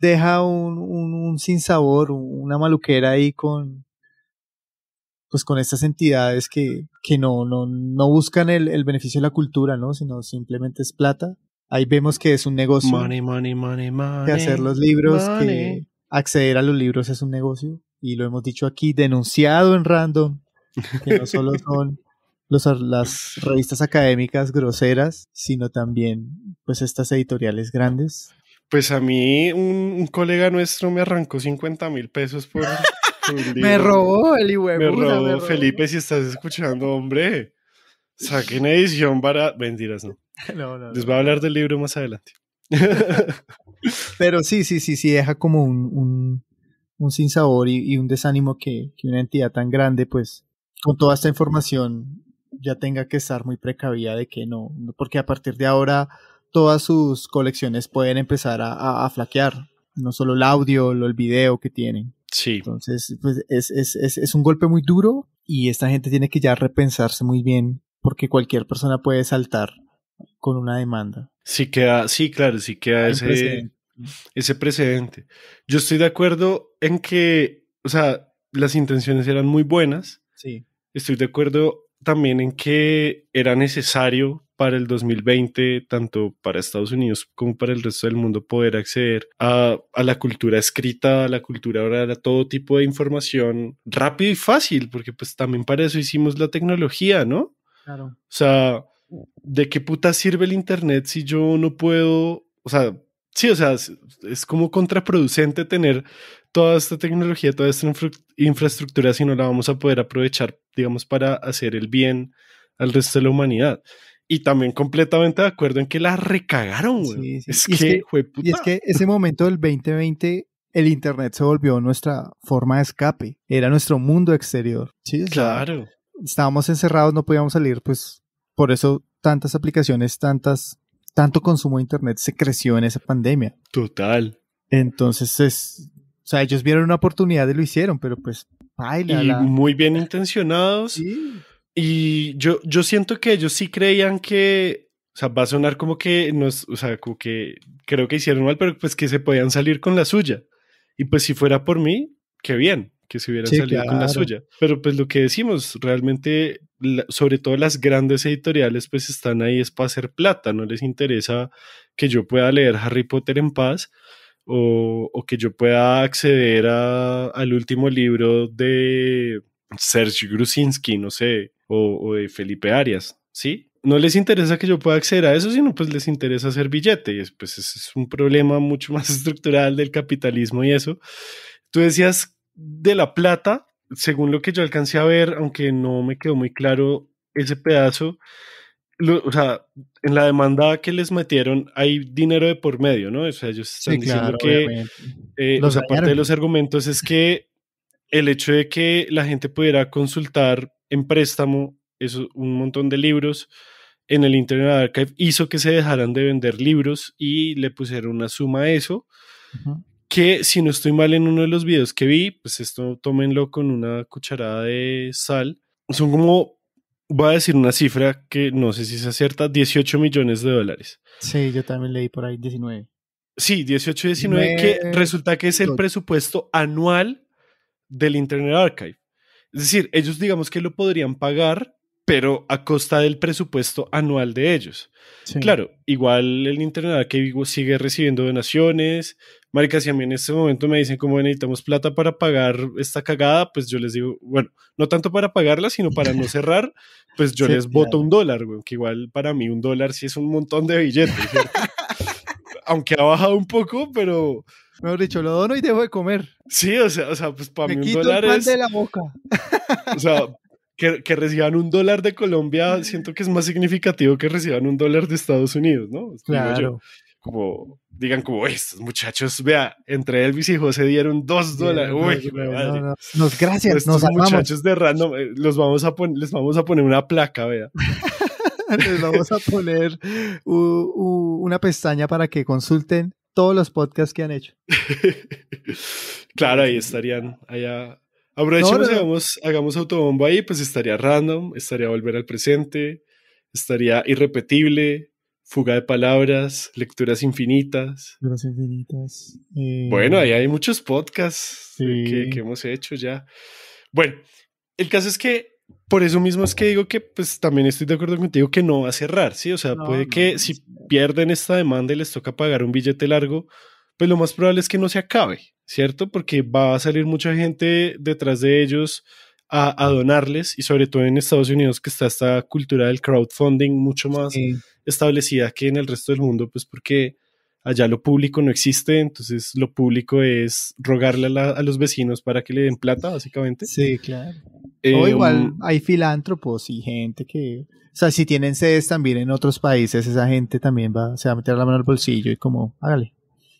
deja un, un, sinsabor, una maluquera ahí con, pues con estas entidades que, no, no, no buscan el, el, beneficio de la cultura, ¿no? Sino simplemente es plata. Ahí vemos que es un negocio. Money, Que hacer los libros, que acceder a los libros es un negocio. Y lo hemos dicho aquí, denunciado en random, que no solo son las revistas académicas groseras, sino también pues estas editoriales grandes. Pues a mí un, colega nuestro me arrancó 50 mil pesos por... me robó el huevo. Me, robó, Felipe si estás escuchando, hombre. Saquen edición para... Mentiras, no. Les voy a hablar del libro más adelante. Pero sí, sí, sí, sí, deja como un, un, sinsabor y, un desánimo que, una entidad tan grande, pues, con toda esta información ya tenga que estar muy precavida de que no, porque a partir de ahora todas sus colecciones pueden empezar a, flaquear, no solo el audio, el video que tienen. Sí. Entonces, pues, es, un golpe muy duro y esta gente tiene que ya repensarse muy bien porque cualquier persona puede saltar con una demanda. Sí, queda, sí claro, sí queda ese ese precedente. Yo estoy de acuerdo en que, o sea, las intenciones eran muy buenas. Sí. Estoy de acuerdo también en que era necesario para el 2020, tanto para Estados Unidos como para el resto del mundo, poder acceder a, a la cultura escrita, a la cultura oral, a todo tipo de información rápido y fácil, porque pues también para eso hicimos la tecnología, ¿no? Claro. O sea, ¿de qué puta sirve el Internet si yo no puedo, o sea, sí, o sea, es, como contraproducente tener toda esta tecnología, toda esta infraestructura si no la vamos a poder aprovechar, digamos, para hacer el bien al resto de la humanidad. Y también completamente de acuerdo en que la recagaron, güey. Es, que, es puta. Y es que ese momento del 2020 el Internet se volvió nuestra forma de escape, era nuestro mundo exterior. Sí, claro. Estábamos encerrados, no podíamos salir, pues por eso tantas aplicaciones, tantas, tanto consumo de Internet se creció en esa pandemia. Total. Entonces es, o sea, ellos vieron una oportunidad y lo hicieron, pero pues, muy bien intencionados. Y yo, yo siento que ellos sí creían que, o sea, va a sonar como que, nos o sea, como que creo que hicieron mal, pero pues que se podían salir con la suya. Y pues si fuera por mí, qué bien que se hubieran salido con la suya. Pero pues lo que decimos, realmente sobre todo las grandes editoriales, pues están ahí es para hacer plata, no les interesa que yo pueda leer Harry Potter en paz o, que yo pueda acceder a, al último libro de Serge Grusinski, no sé, o, de Felipe Arias, ¿sí? No les interesa que yo pueda acceder a eso, sino pues les interesa hacer billete, y pues es un problema mucho más estructural del capitalismo y eso. Tú decías de la plata, según lo que yo alcancé a ver, aunque no me quedó muy claro ese pedazo, o sea, en la demanda que les metieron hay dinero de por medio, ¿no? O sea, ellos están diciendo que, eh, los aparte de los argumentos, es que el hecho de que la gente pudiera consultar en préstamo eso, un montón de libros en el Internet Archive hizo que se dejaran de vender libros y le pusieron una suma a eso que si no estoy mal en uno de los videos que vi, pues esto tómenlo con una cucharada de sal. Son como, voy a decir una cifra que no sé si se acierta, 18 millones de dólares. Sí, yo también leí por ahí 19. Sí, 18 y 19, que resulta que es el presupuesto anual del Internet Archive. Es decir, ellos digamos que lo podrían pagar, pero a costa del presupuesto anual de ellos. Claro, igual el Internet Archive sigue recibiendo donaciones, marica, si a mí en este momento me dicen cómo necesitamos plata para pagar esta cagada, pues yo les digo, bueno, no tanto para pagarla, sino para no cerrar, pues yo les voto un dólar, güey, que igual para mí un dólar sí es un montón de billetes, Aunque ha bajado un poco, pero... me Mejor dicho, lo dono y dejo de comer. Sí, o sea, o sea pues para mí un dólar el pan de la boca. O sea, que, que, reciban un dólar de Colombia, siento que es más significativo que reciban un dólar de Estados Unidos, ¿no? Claro. Yo como digan como estos muchachos, vea, entre Elvis y José dieron dos dólares. Uy, Nos gracias, estos muchachos de random, eh, los vamos a les vamos a poner una placa, vea. les vamos a poner una pestaña para que consulten todos los podcasts que han hecho. claro, ahí estarían, allá. Aprovechemos, Hagamos, hagamos autobombo ahí, pues estaría random, estaría volver al presente, estaría irrepetible, Fuga de palabras, lecturas infinitas. infinitas. Eh, bueno, ahí hay muchos podcasts eh, que, hemos hecho ya. Bueno, el caso es que por eso mismo es que digo que pues también estoy de acuerdo contigo que no va a cerrar, ¿sí? O sea, puede que si pierden esta demanda y les toca pagar un billete largo, pues lo más probable es que no se acabe, ¿cierto? Porque va a salir mucha gente detrás de ellos a, donarles y sobre todo en Estados Unidos que está esta cultura del crowdfunding mucho más establecida que en el resto del mundo, pues porque allá lo público no existe, entonces lo público es rogarle a, los vecinos para que le den plata, básicamente. Sí, claro. o em, igual hay filántropos y gente que, o sea, si tienen sedes también en otros países, esa gente también va, se va a meter la mano al bolsillo y como, hágale.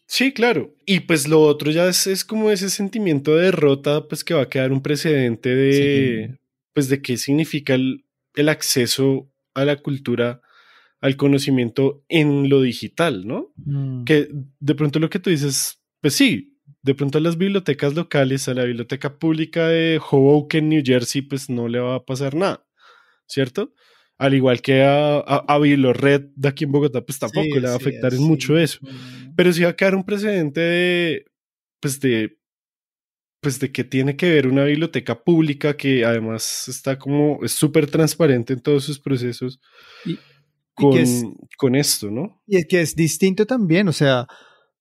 Sí, claro. Y pues lo otro ya es, como ese sentimiento de derrota, pues que va a quedar un precedente de, pues de qué significa el, acceso a la cultura, al conocimiento en lo digital, ¿no? Mm. Que de pronto lo que tú dices, pues sí, de pronto a las bibliotecas locales, a la biblioteca pública de Hoboken, New Jersey, pues no le va a pasar nada, ¿cierto? Al igual que a, BibloRed de aquí en Bogotá, pues tampoco le va a afectar en mucho eso. Pero sí va a quedar un precedente de, pues de, pues de que tiene que ver una biblioteca pública que además está como súper transparente en todos sus procesos y, con, con esto, ¿no? Y es que es distinto también, o sea,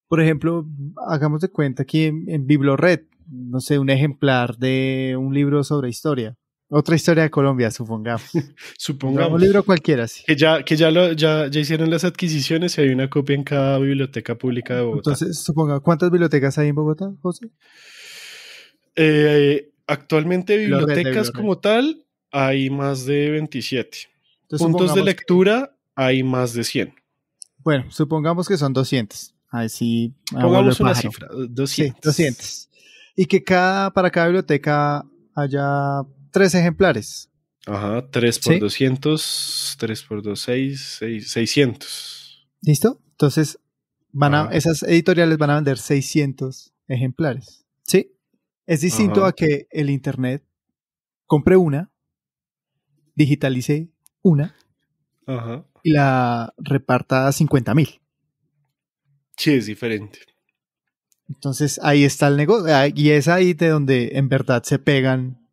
por ejemplo, hagamos de cuenta aquí en, en Biblored, no sé, un ejemplar de un libro sobre historia otra historia de Colombia, supongamos. supongamos. Un libro cualquiera, sí. Que, ya, que ya, ya, hicieron las adquisiciones y hay una copia en cada biblioteca pública de Bogotá. Entonces, suponga, ¿cuántas bibliotecas hay en Bogotá, José? Eh, actualmente bibliotecas como tal hay más de 27. Puntos de lectura hay más de 100. Bueno, supongamos que son 200. Así. Pongamos una cifra, 200. Sí, 200. Y que cada, para cada biblioteca haya tres ejemplares. Ajá, 3 por doscientos, 200, por dos, seis, 600. ¿Listo? Entonces, van esas editoriales van a vender 600 ejemplares. ¿Sí? Es distinto a que el Internet compre una, digitalice una y la reparta a 50 mil. Sí, es diferente. Entonces, ahí está el negocio. Y es ahí de donde en verdad se pegan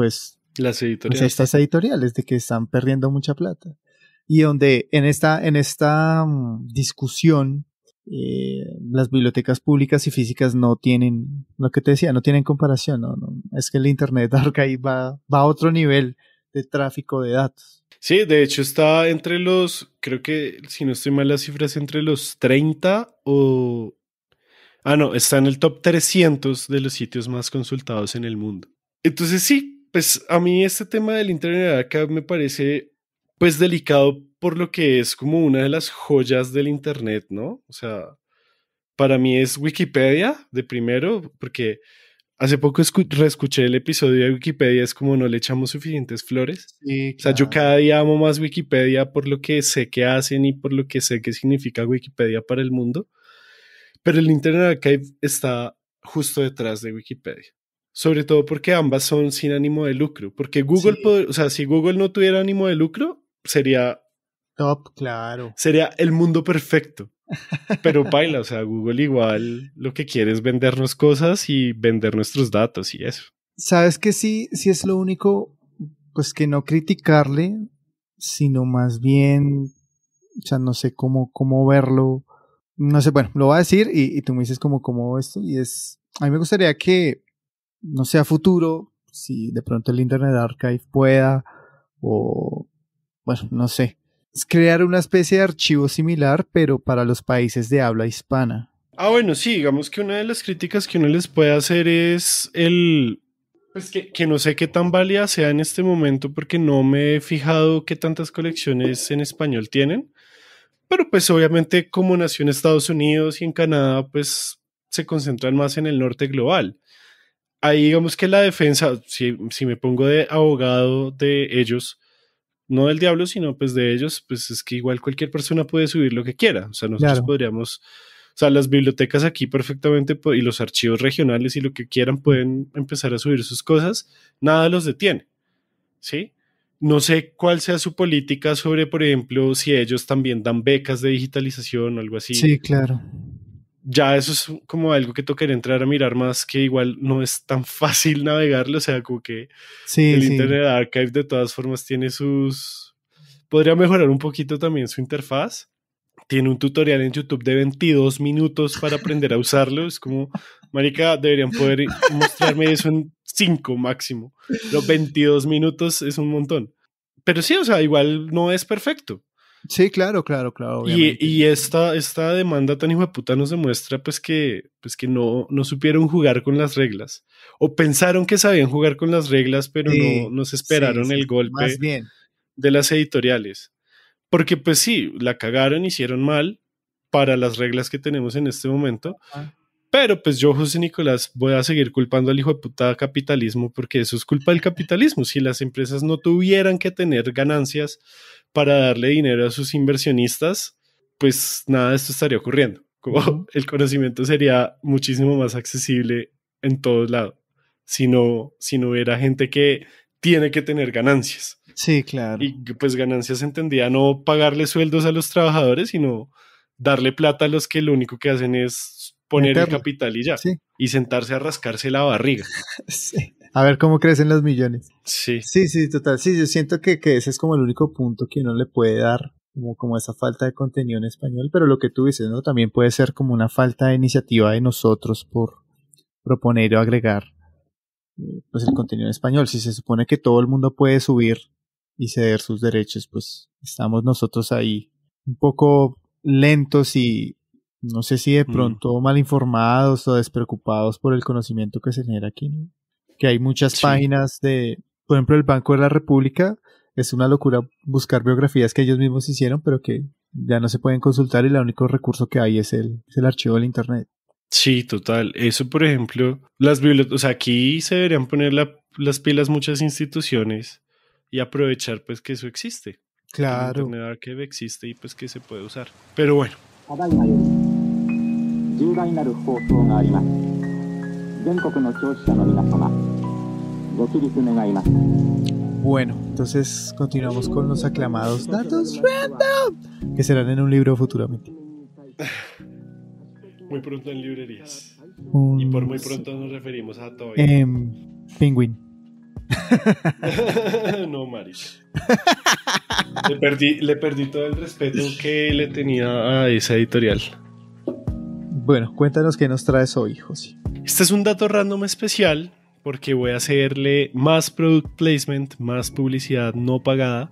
pues las pues, editoriales. estas editoriales de que están perdiendo mucha plata. Y donde en esta, en esta mm, discusión eh, las bibliotecas públicas y físicas no tienen, lo que te decía, no tienen comparación. No, no. es que el Internet va, va a otro nivel de tráfico de datos. Sí, de hecho está entre los, creo que si no estoy mal las cifras, entre los 30 o... Ah, no, está en el top 300 de los sitios más consultados en el mundo. Entonces sí, pues a mí este tema del Internet Archive me parece pues delicado por lo que es como una de las joyas del Internet, ¿no? O sea, para mí es Wikipedia de primero, porque hace poco reescuché el episodio de Wikipedia, es como no le echamos suficientes flores. O sea, yo cada día amo más Wikipedia por lo que sé que hacen y por lo que sé que significa Wikipedia para el mundo. Pero el Internet Archive está justo detrás de Wikipedia. Sobre todo porque ambas son sin ánimo de lucro. Porque Google, o sea, si Google no tuviera ánimo de lucro, sería... Top, claro. Sería el mundo perfecto. Pero baila, o sea, Google igual lo que quiere es vendernos cosas y vender nuestros datos y eso. Sabes que sí, sí es lo único, pues que no criticarle, sino más bien, o sea, no sé cómo, cómo verlo. No sé, bueno, lo va a decir y, tú me dices como cómo esto y es, a mí me gustaría que no sé a futuro, si de pronto el Internet Archive pueda, o bueno, no sé, es crear una especie de archivo similar, pero para los países de habla hispana. Ah, bueno, sí, digamos que una de las críticas que uno les puede hacer es el... Pues que, que no sé qué tan válida sea en este momento porque no me he fijado qué tantas colecciones en español tienen, pero pues obviamente como nació en Estados Unidos y en Canadá, pues se concentran más en el norte global ahí digamos que la defensa, si, si me pongo de abogado de ellos, no del diablo, sino pues de ellos, pues es que igual cualquier persona puede subir lo que quiera. O sea, nosotros podríamos, o sea, las bibliotecas aquí perfectamente y los archivos regionales y lo que quieran pueden empezar a subir sus cosas, nada los detiene. ¿Sí? No sé cuál sea su política sobre, por ejemplo, si ellos también dan becas de digitalización o algo así. Sí, claro ya eso es como algo que tocaría entrar a mirar más, que igual no es tan fácil navegarlo, o sea, como que el Internet Archive de todas formas tiene sus... Podría mejorar un poquito también su interfaz. Tiene un tutorial en YouTube de 22 minutos para aprender a usarlo. Es como, marica, deberían poder mostrarme eso en 5 máximo. Los 22 minutos es un montón. Pero sí, o sea, igual no es perfecto. Sí, claro, claro, claro. Y, y esta, esta demanda tan hijo de puta nos demuestra pues que, pues que no, no supieron jugar con las reglas. O pensaron que sabían jugar con las reglas, pero no, nos esperaron el golpe bien. de las editoriales. Porque pues sí, la cagaron, hicieron mal para las reglas que tenemos en este momento. Pero pues yo, José Nicolás, voy a seguir culpando al hijo de puta capitalismo porque eso es culpa del capitalismo. Si las empresas no tuvieran que tener ganancias para darle dinero a sus inversionistas, pues nada de esto estaría ocurriendo. Como el conocimiento sería muchísimo más accesible en todos lados, si no, si hubiera gente que tiene que tener ganancias. Sí, claro. Y pues ganancias entendía no pagarle sueldos a los trabajadores, sino darle plata a los que lo único que hacen es poner el capital y ya. Y sentarse a rascarse la barriga. sí. A ver cómo crecen los millones. Sí. Sí, sí, total. Sí, yo siento que, ese es como el único punto que uno le puede dar como, esa falta de contenido en español, pero lo que tú dices, ¿no? También puede ser como una falta de iniciativa de nosotros por proponer o agregar eh, pues el contenido en español. Si se supone que todo el mundo puede subir y ceder sus derechos, pues estamos nosotros ahí un poco lentos y no sé si de pronto mal informados o despreocupados por el conocimiento que se genera aquí que hay muchas páginas de, por ejemplo, el Banco de la República, es una locura buscar biografías que ellos mismos hicieron, pero que ya no se pueden consultar y el único recurso que hay es el, es el archivo del Internet. Sí, total. Eso, por ejemplo, las bibliotecas, o sea, aquí se deberían poner las pilas muchas instituciones y aprovechar pues que eso existe. Claro. Que existe y pues que se puede usar. Pero bueno. Bueno, entonces continuamos con los aclamados datos random que serán en un libro futuramente. Muy pronto en librerías. Y por muy pronto nos referimos a Toy. Em, Penguin. no, Maris, Le perdí, todo el respeto que le tenía a esa editorial. Bueno, cuéntanos qué nos traes hoy, José. Este es un dato random especial porque voy a hacerle más product placement, más publicidad no pagada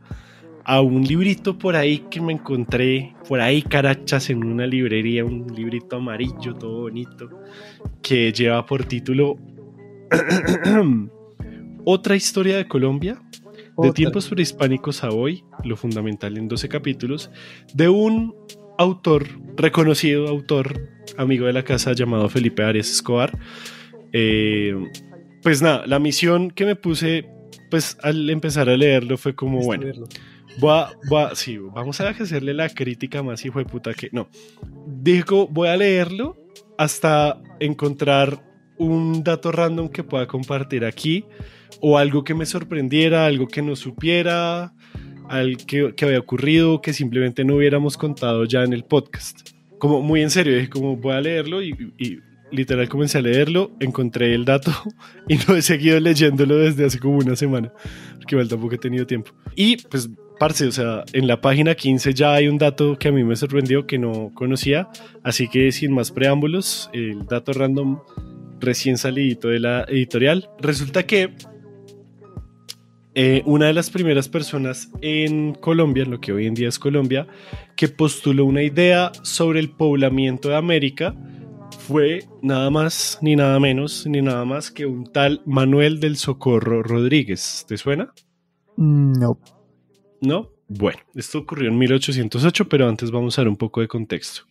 a un librito por ahí que me encontré, por ahí carachas en una librería, un librito amarillo todo bonito, que lleva por título Otra historia de Colombia, de tiempos prehispánicos a hoy, lo fundamental en 12 capítulos, de un autor, reconocido autor, amigo de la casa llamado Felipe Arias Escobar. Eh, pues nada, la misión que me puse, pues al empezar a leerlo fue como, bueno, voy sí, vamos a hacerle la crítica más hijo de puta que... No, dijo, voy a leerlo hasta encontrar un dato random que pueda compartir aquí o algo que me sorprendiera, algo que no supiera, al que, que, había ocurrido que simplemente no hubiéramos contado ya en el podcast. Como muy en serio, dije como voy a leerlo y, y literal comencé a leerlo, encontré el dato y no he seguido leyéndolo desde hace como una semana, porque igual tampoco he tenido tiempo. Y pues, parce, o sea, en la página 15 ya hay un dato que a mí me sorprendió que no conocía, así que sin más preámbulos, el dato random recién salidito de la editorial. Resulta que eh, una de las primeras personas en Colombia, en lo que hoy en día es Colombia, que postuló una idea sobre el poblamiento de América fue nada más ni nada menos ni nada más que un tal Manuel del Socorro Rodríguez. ¿Te suena? No. ¿No? Bueno, esto ocurrió en 1808, pero antes vamos a dar un poco de contexto.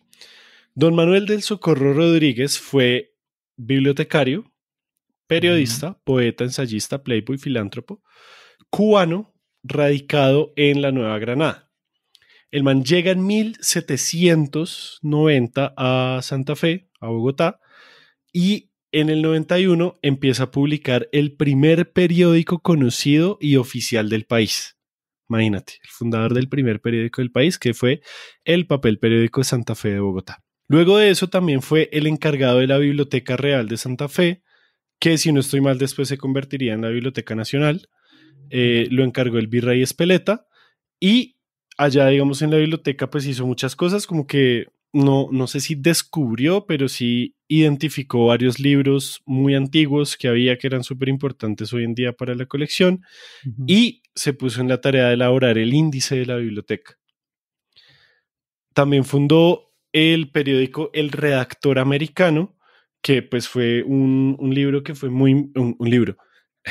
Don Manuel del Socorro Rodríguez fue bibliotecario, periodista, poeta, ensayista, playboy, filántropo, cubano radicado en la Nueva Granada. El man llega en 1790 a Santa Fe, a Bogotá, y en el 91 empieza a publicar el primer periódico conocido y oficial del país. Imagínate, el fundador del primer periódico del país, que fue el papel periódico de Santa Fe de Bogotá. Luego de eso también fue el encargado de la Biblioteca Real de Santa Fe, que si no estoy mal después se convertiría en la Biblioteca Nacional, eh, lo encargó el virrey Espeleta y allá, digamos, en la biblioteca, pues hizo muchas cosas, como que no, no sé si descubrió, pero sí identificó varios libros muy antiguos que había que eran súper importantes hoy en día para la colección y se puso en la tarea de elaborar el índice de la biblioteca. También fundó el periódico El Redactor Americano, que pues fue un, libro que fue muy, un libro,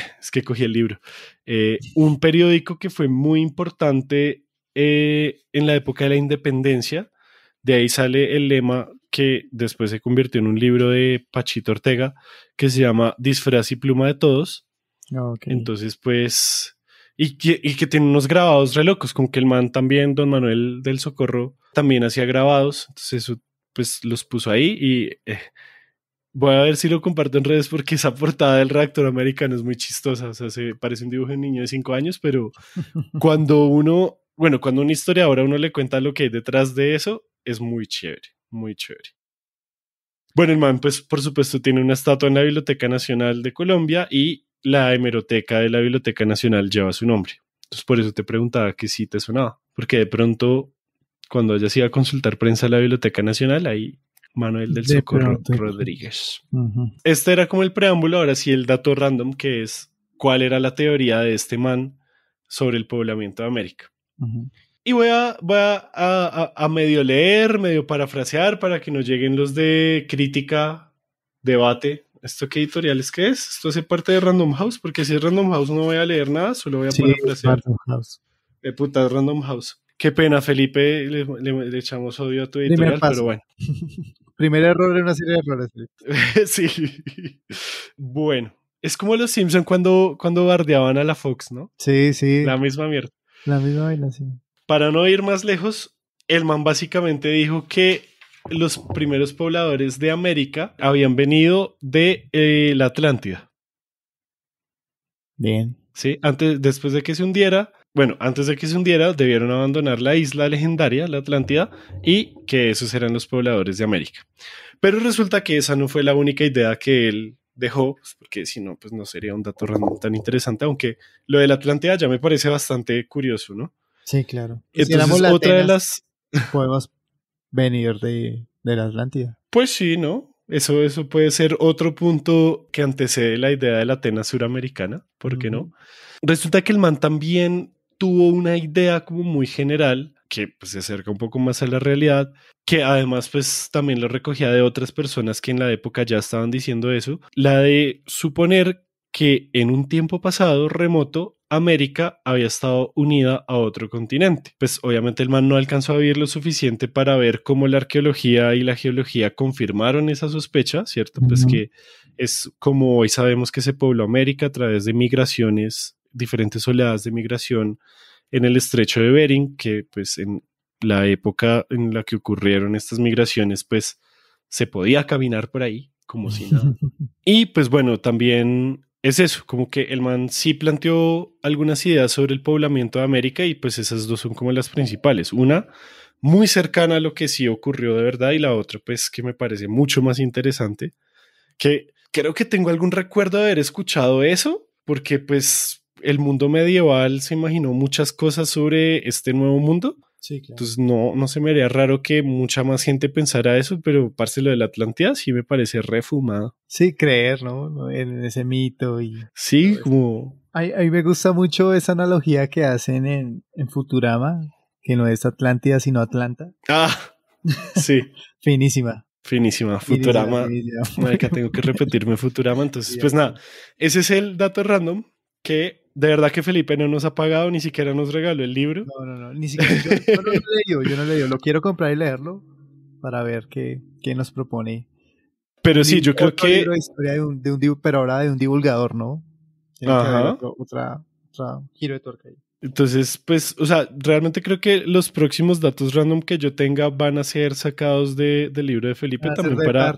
es que cogí el libro, eh, un periódico que fue muy importante eh, en la época de la independencia. De ahí sale el lema que después se convirtió en un libro de Pachito Ortega que se llama Disfraz y Pluma de Todos. Entonces, pues, y que, y que, tiene unos grabados re locos, como que el man también, don Manuel del Socorro, también hacía grabados. Entonces, pues los puso ahí y... Eh, Voy a ver si lo comparto en redes porque esa portada del reactor americano es muy chistosa. O sea, se parece un dibujo de un niño de cinco años, pero cuando uno, bueno, cuando una ahora uno le cuenta lo que hay detrás de eso, es muy chévere, muy chévere. Bueno, el man, pues por supuesto, tiene una estatua en la Biblioteca Nacional de Colombia y la hemeroteca de la Biblioteca Nacional lleva su nombre. Entonces, por eso te preguntaba que si te sonaba, porque de pronto, cuando hayas ido a consultar prensa a la Biblioteca Nacional, ahí Manuel del Socorro Rodríguez. Este era como el preámbulo, ahora sí el dato random que es cuál era la teoría de este man sobre el poblamiento de América. Y voy, a, voy a, a, medio leer, medio parafrasear para que nos lleguen los de crítica, debate. ¿Esto qué editorial es que es? Esto hace parte de Random House, porque si es Random House no voy a leer nada, solo voy a parafrasear. Random House. Eh, random House. Qué pena, Felipe, le, le, echamos odio a tu editorial, pero bueno. Primer error en una serie de errores. Sí. Bueno, es como los Simpson cuando, cuando bardeaban a la Fox, ¿no? Sí, sí. La misma mierda. La misma vaina, Para no ir más lejos, el man básicamente dijo que los primeros pobladores de América habían venido de eh, la Atlántida. Bien. Sí, antes, después de que se hundiera, bueno, antes de que se hundiera, debieron abandonar la isla legendaria, la Atlántida, y que esos eran los pobladores de América. Pero resulta que esa no fue la única idea que él dejó, pues, porque si no, pues no sería un dato tan interesante, aunque lo de la Atlántida ya me parece bastante curioso, ¿no? Sí, claro. Entonces, la otra de las... Podemos venir de, la Atlántida. Pues sí, ¿no? Eso, eso puede ser otro punto que antecede la idea de la Atena suramericana, ¿por qué no? Resulta que el man también tuvo una idea como muy general que pues, se acerca un poco más a la realidad, que además pues también lo recogía de otras personas que en la época ya estaban diciendo eso, la de suponer que en un tiempo pasado remoto América había estado unida a otro continente. Pues obviamente el man no alcanzó a vivir lo suficiente para ver cómo la arqueología y la geología confirmaron esa sospecha, ¿cierto? Pues que es como hoy sabemos que se pobló América a través de migraciones diferentes oleadas de migración en el estrecho de Bering, que pues en la época en la que ocurrieron estas migraciones, pues se podía caminar por ahí como si nada. Y pues bueno, también es eso, como que el man sí planteó algunas ideas sobre el poblamiento de América y pues esas dos son como las principales. Una muy cercana a lo que sí ocurrió de verdad y la otra pues que me parece mucho más interesante, que creo que tengo algún recuerdo de haber escuchado eso, porque pues el mundo medieval se imaginó muchas cosas sobre este nuevo mundo. Sí, claro. Entonces no, no se me haría raro que mucha más gente pensara eso, pero parce lo de la Atlántida sí me parece refumado. Sí, creer, ¿no? En ese mito y... Sí, como... A mí me gusta mucho esa analogía que hacen en, Futurama, que no es Atlántida sino Atlanta. Ah, sí. Finísima. Finísima, Futurama. tengo que repetirme Futurama. Entonces, pues nada, ese es el dato random que de verdad que Felipe no nos ha pagado, ni siquiera nos regaló el libro. No, no, no, ni siquiera. Yo, no lo he leído, yo no lo he leído. Lo quiero comprar y leerlo para ver qué, qué nos propone. Pero sí, yo creo que. de un, de un, pero ahora de un divulgador, ¿no? Ajá. otro, otra, otra giro de tuerca ahí. Entonces, pues, o sea, realmente creo que los próximos datos random que yo tenga van a ser sacados del libro de Felipe también para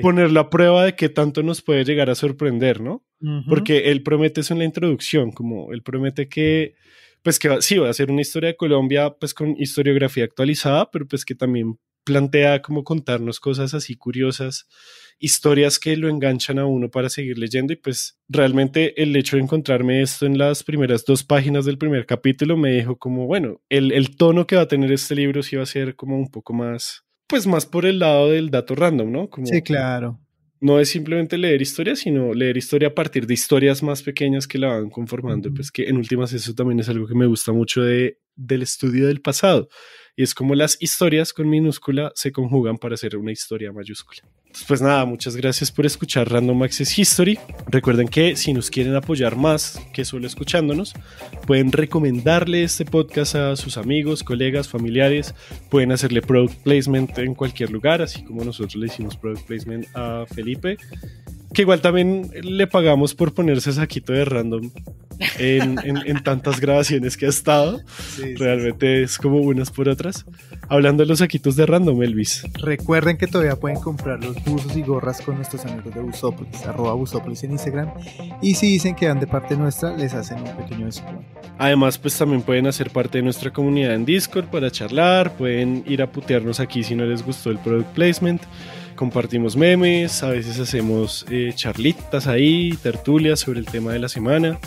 poner la prueba de qué tanto nos puede llegar a sorprender, ¿no? Porque él promete eso en la introducción, como él promete que, pues que sí, va a ser una historia de Colombia, pues con historiografía actualizada, pero pues que también plantea como contarnos cosas así curiosas, historias que lo enganchan a uno para seguir leyendo y pues realmente el hecho de encontrarme esto en las primeras dos páginas del primer capítulo me dijo como, bueno, el, el tono que va a tener este libro sí va a ser como un poco más, pues más por el lado del dato random, ¿no? Como, sí, claro. No es simplemente leer historias sino leer historia a partir de historias más pequeñas que la van conformando, pues que en últimas eso también es algo que me gusta mucho de, del estudio del pasado y es como las historias con minúscula se conjugan para hacer una historia mayúscula. pues nada, muchas gracias por escuchar Random Access History. Recuerden que si nos quieren apoyar más que solo escuchándonos, pueden recomendarle este podcast a sus amigos, colegas, familiares. Pueden hacerle product placement en cualquier lugar, así como nosotros le hicimos product placement a Felipe. Que igual también le pagamos por ponerse saquito de random en, en, tantas grabaciones que ha estado. Realmente es como unas por otras. Hablando de los saquitos de random, Elvis. Recuerden que todavía pueden comprar los buzos y gorras con nuestros amigos de Busopolis, arroba Busopolis en Instagram. Y si dicen que dan de parte nuestra, les hacen un pequeño descuento. Además, pues también pueden hacer parte de nuestra comunidad en Discord para charlar, pueden ir a putearnos aquí si no les gustó el product placement compartimos memes, a veces hacemos eh, charlitas ahí, tertulias sobre el tema de la semana.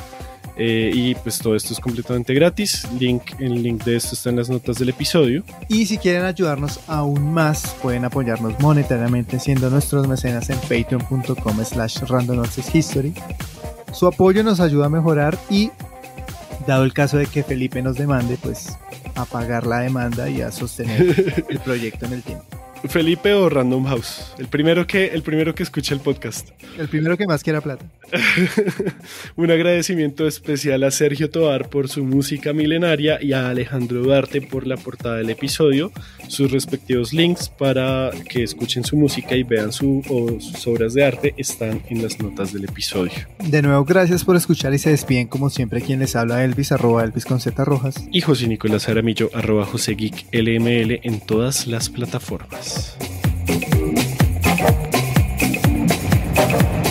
Eh, y pues todo esto es completamente gratis. Link, el link de esto está en las notas del episodio. Y si quieren ayudarnos aún más, pueden apoyarnos monetariamente siendo nuestros mecenas en patreon.com slash history Su apoyo nos ayuda a mejorar y, dado el caso de que Felipe nos demande, pues a pagar la demanda y a sostener el proyecto en el tiempo. Felipe o Random House. El primero que, el primero que escuche el podcast. El primero que más quiera plata. Un agradecimiento especial a Sergio Tovar por su música milenaria y a Alejandro Duarte por la portada del episodio. Sus respectivos links para que escuchen su música y vean su, sus obras de arte están en las notas del episodio. De nuevo, gracias por escuchar y se despiden como siempre quien les habla Elvis, arroba Elvis con Z Rojas. Y José Nicolás Aramillo, arroba José Geek LML en todas las plataformas. Yes.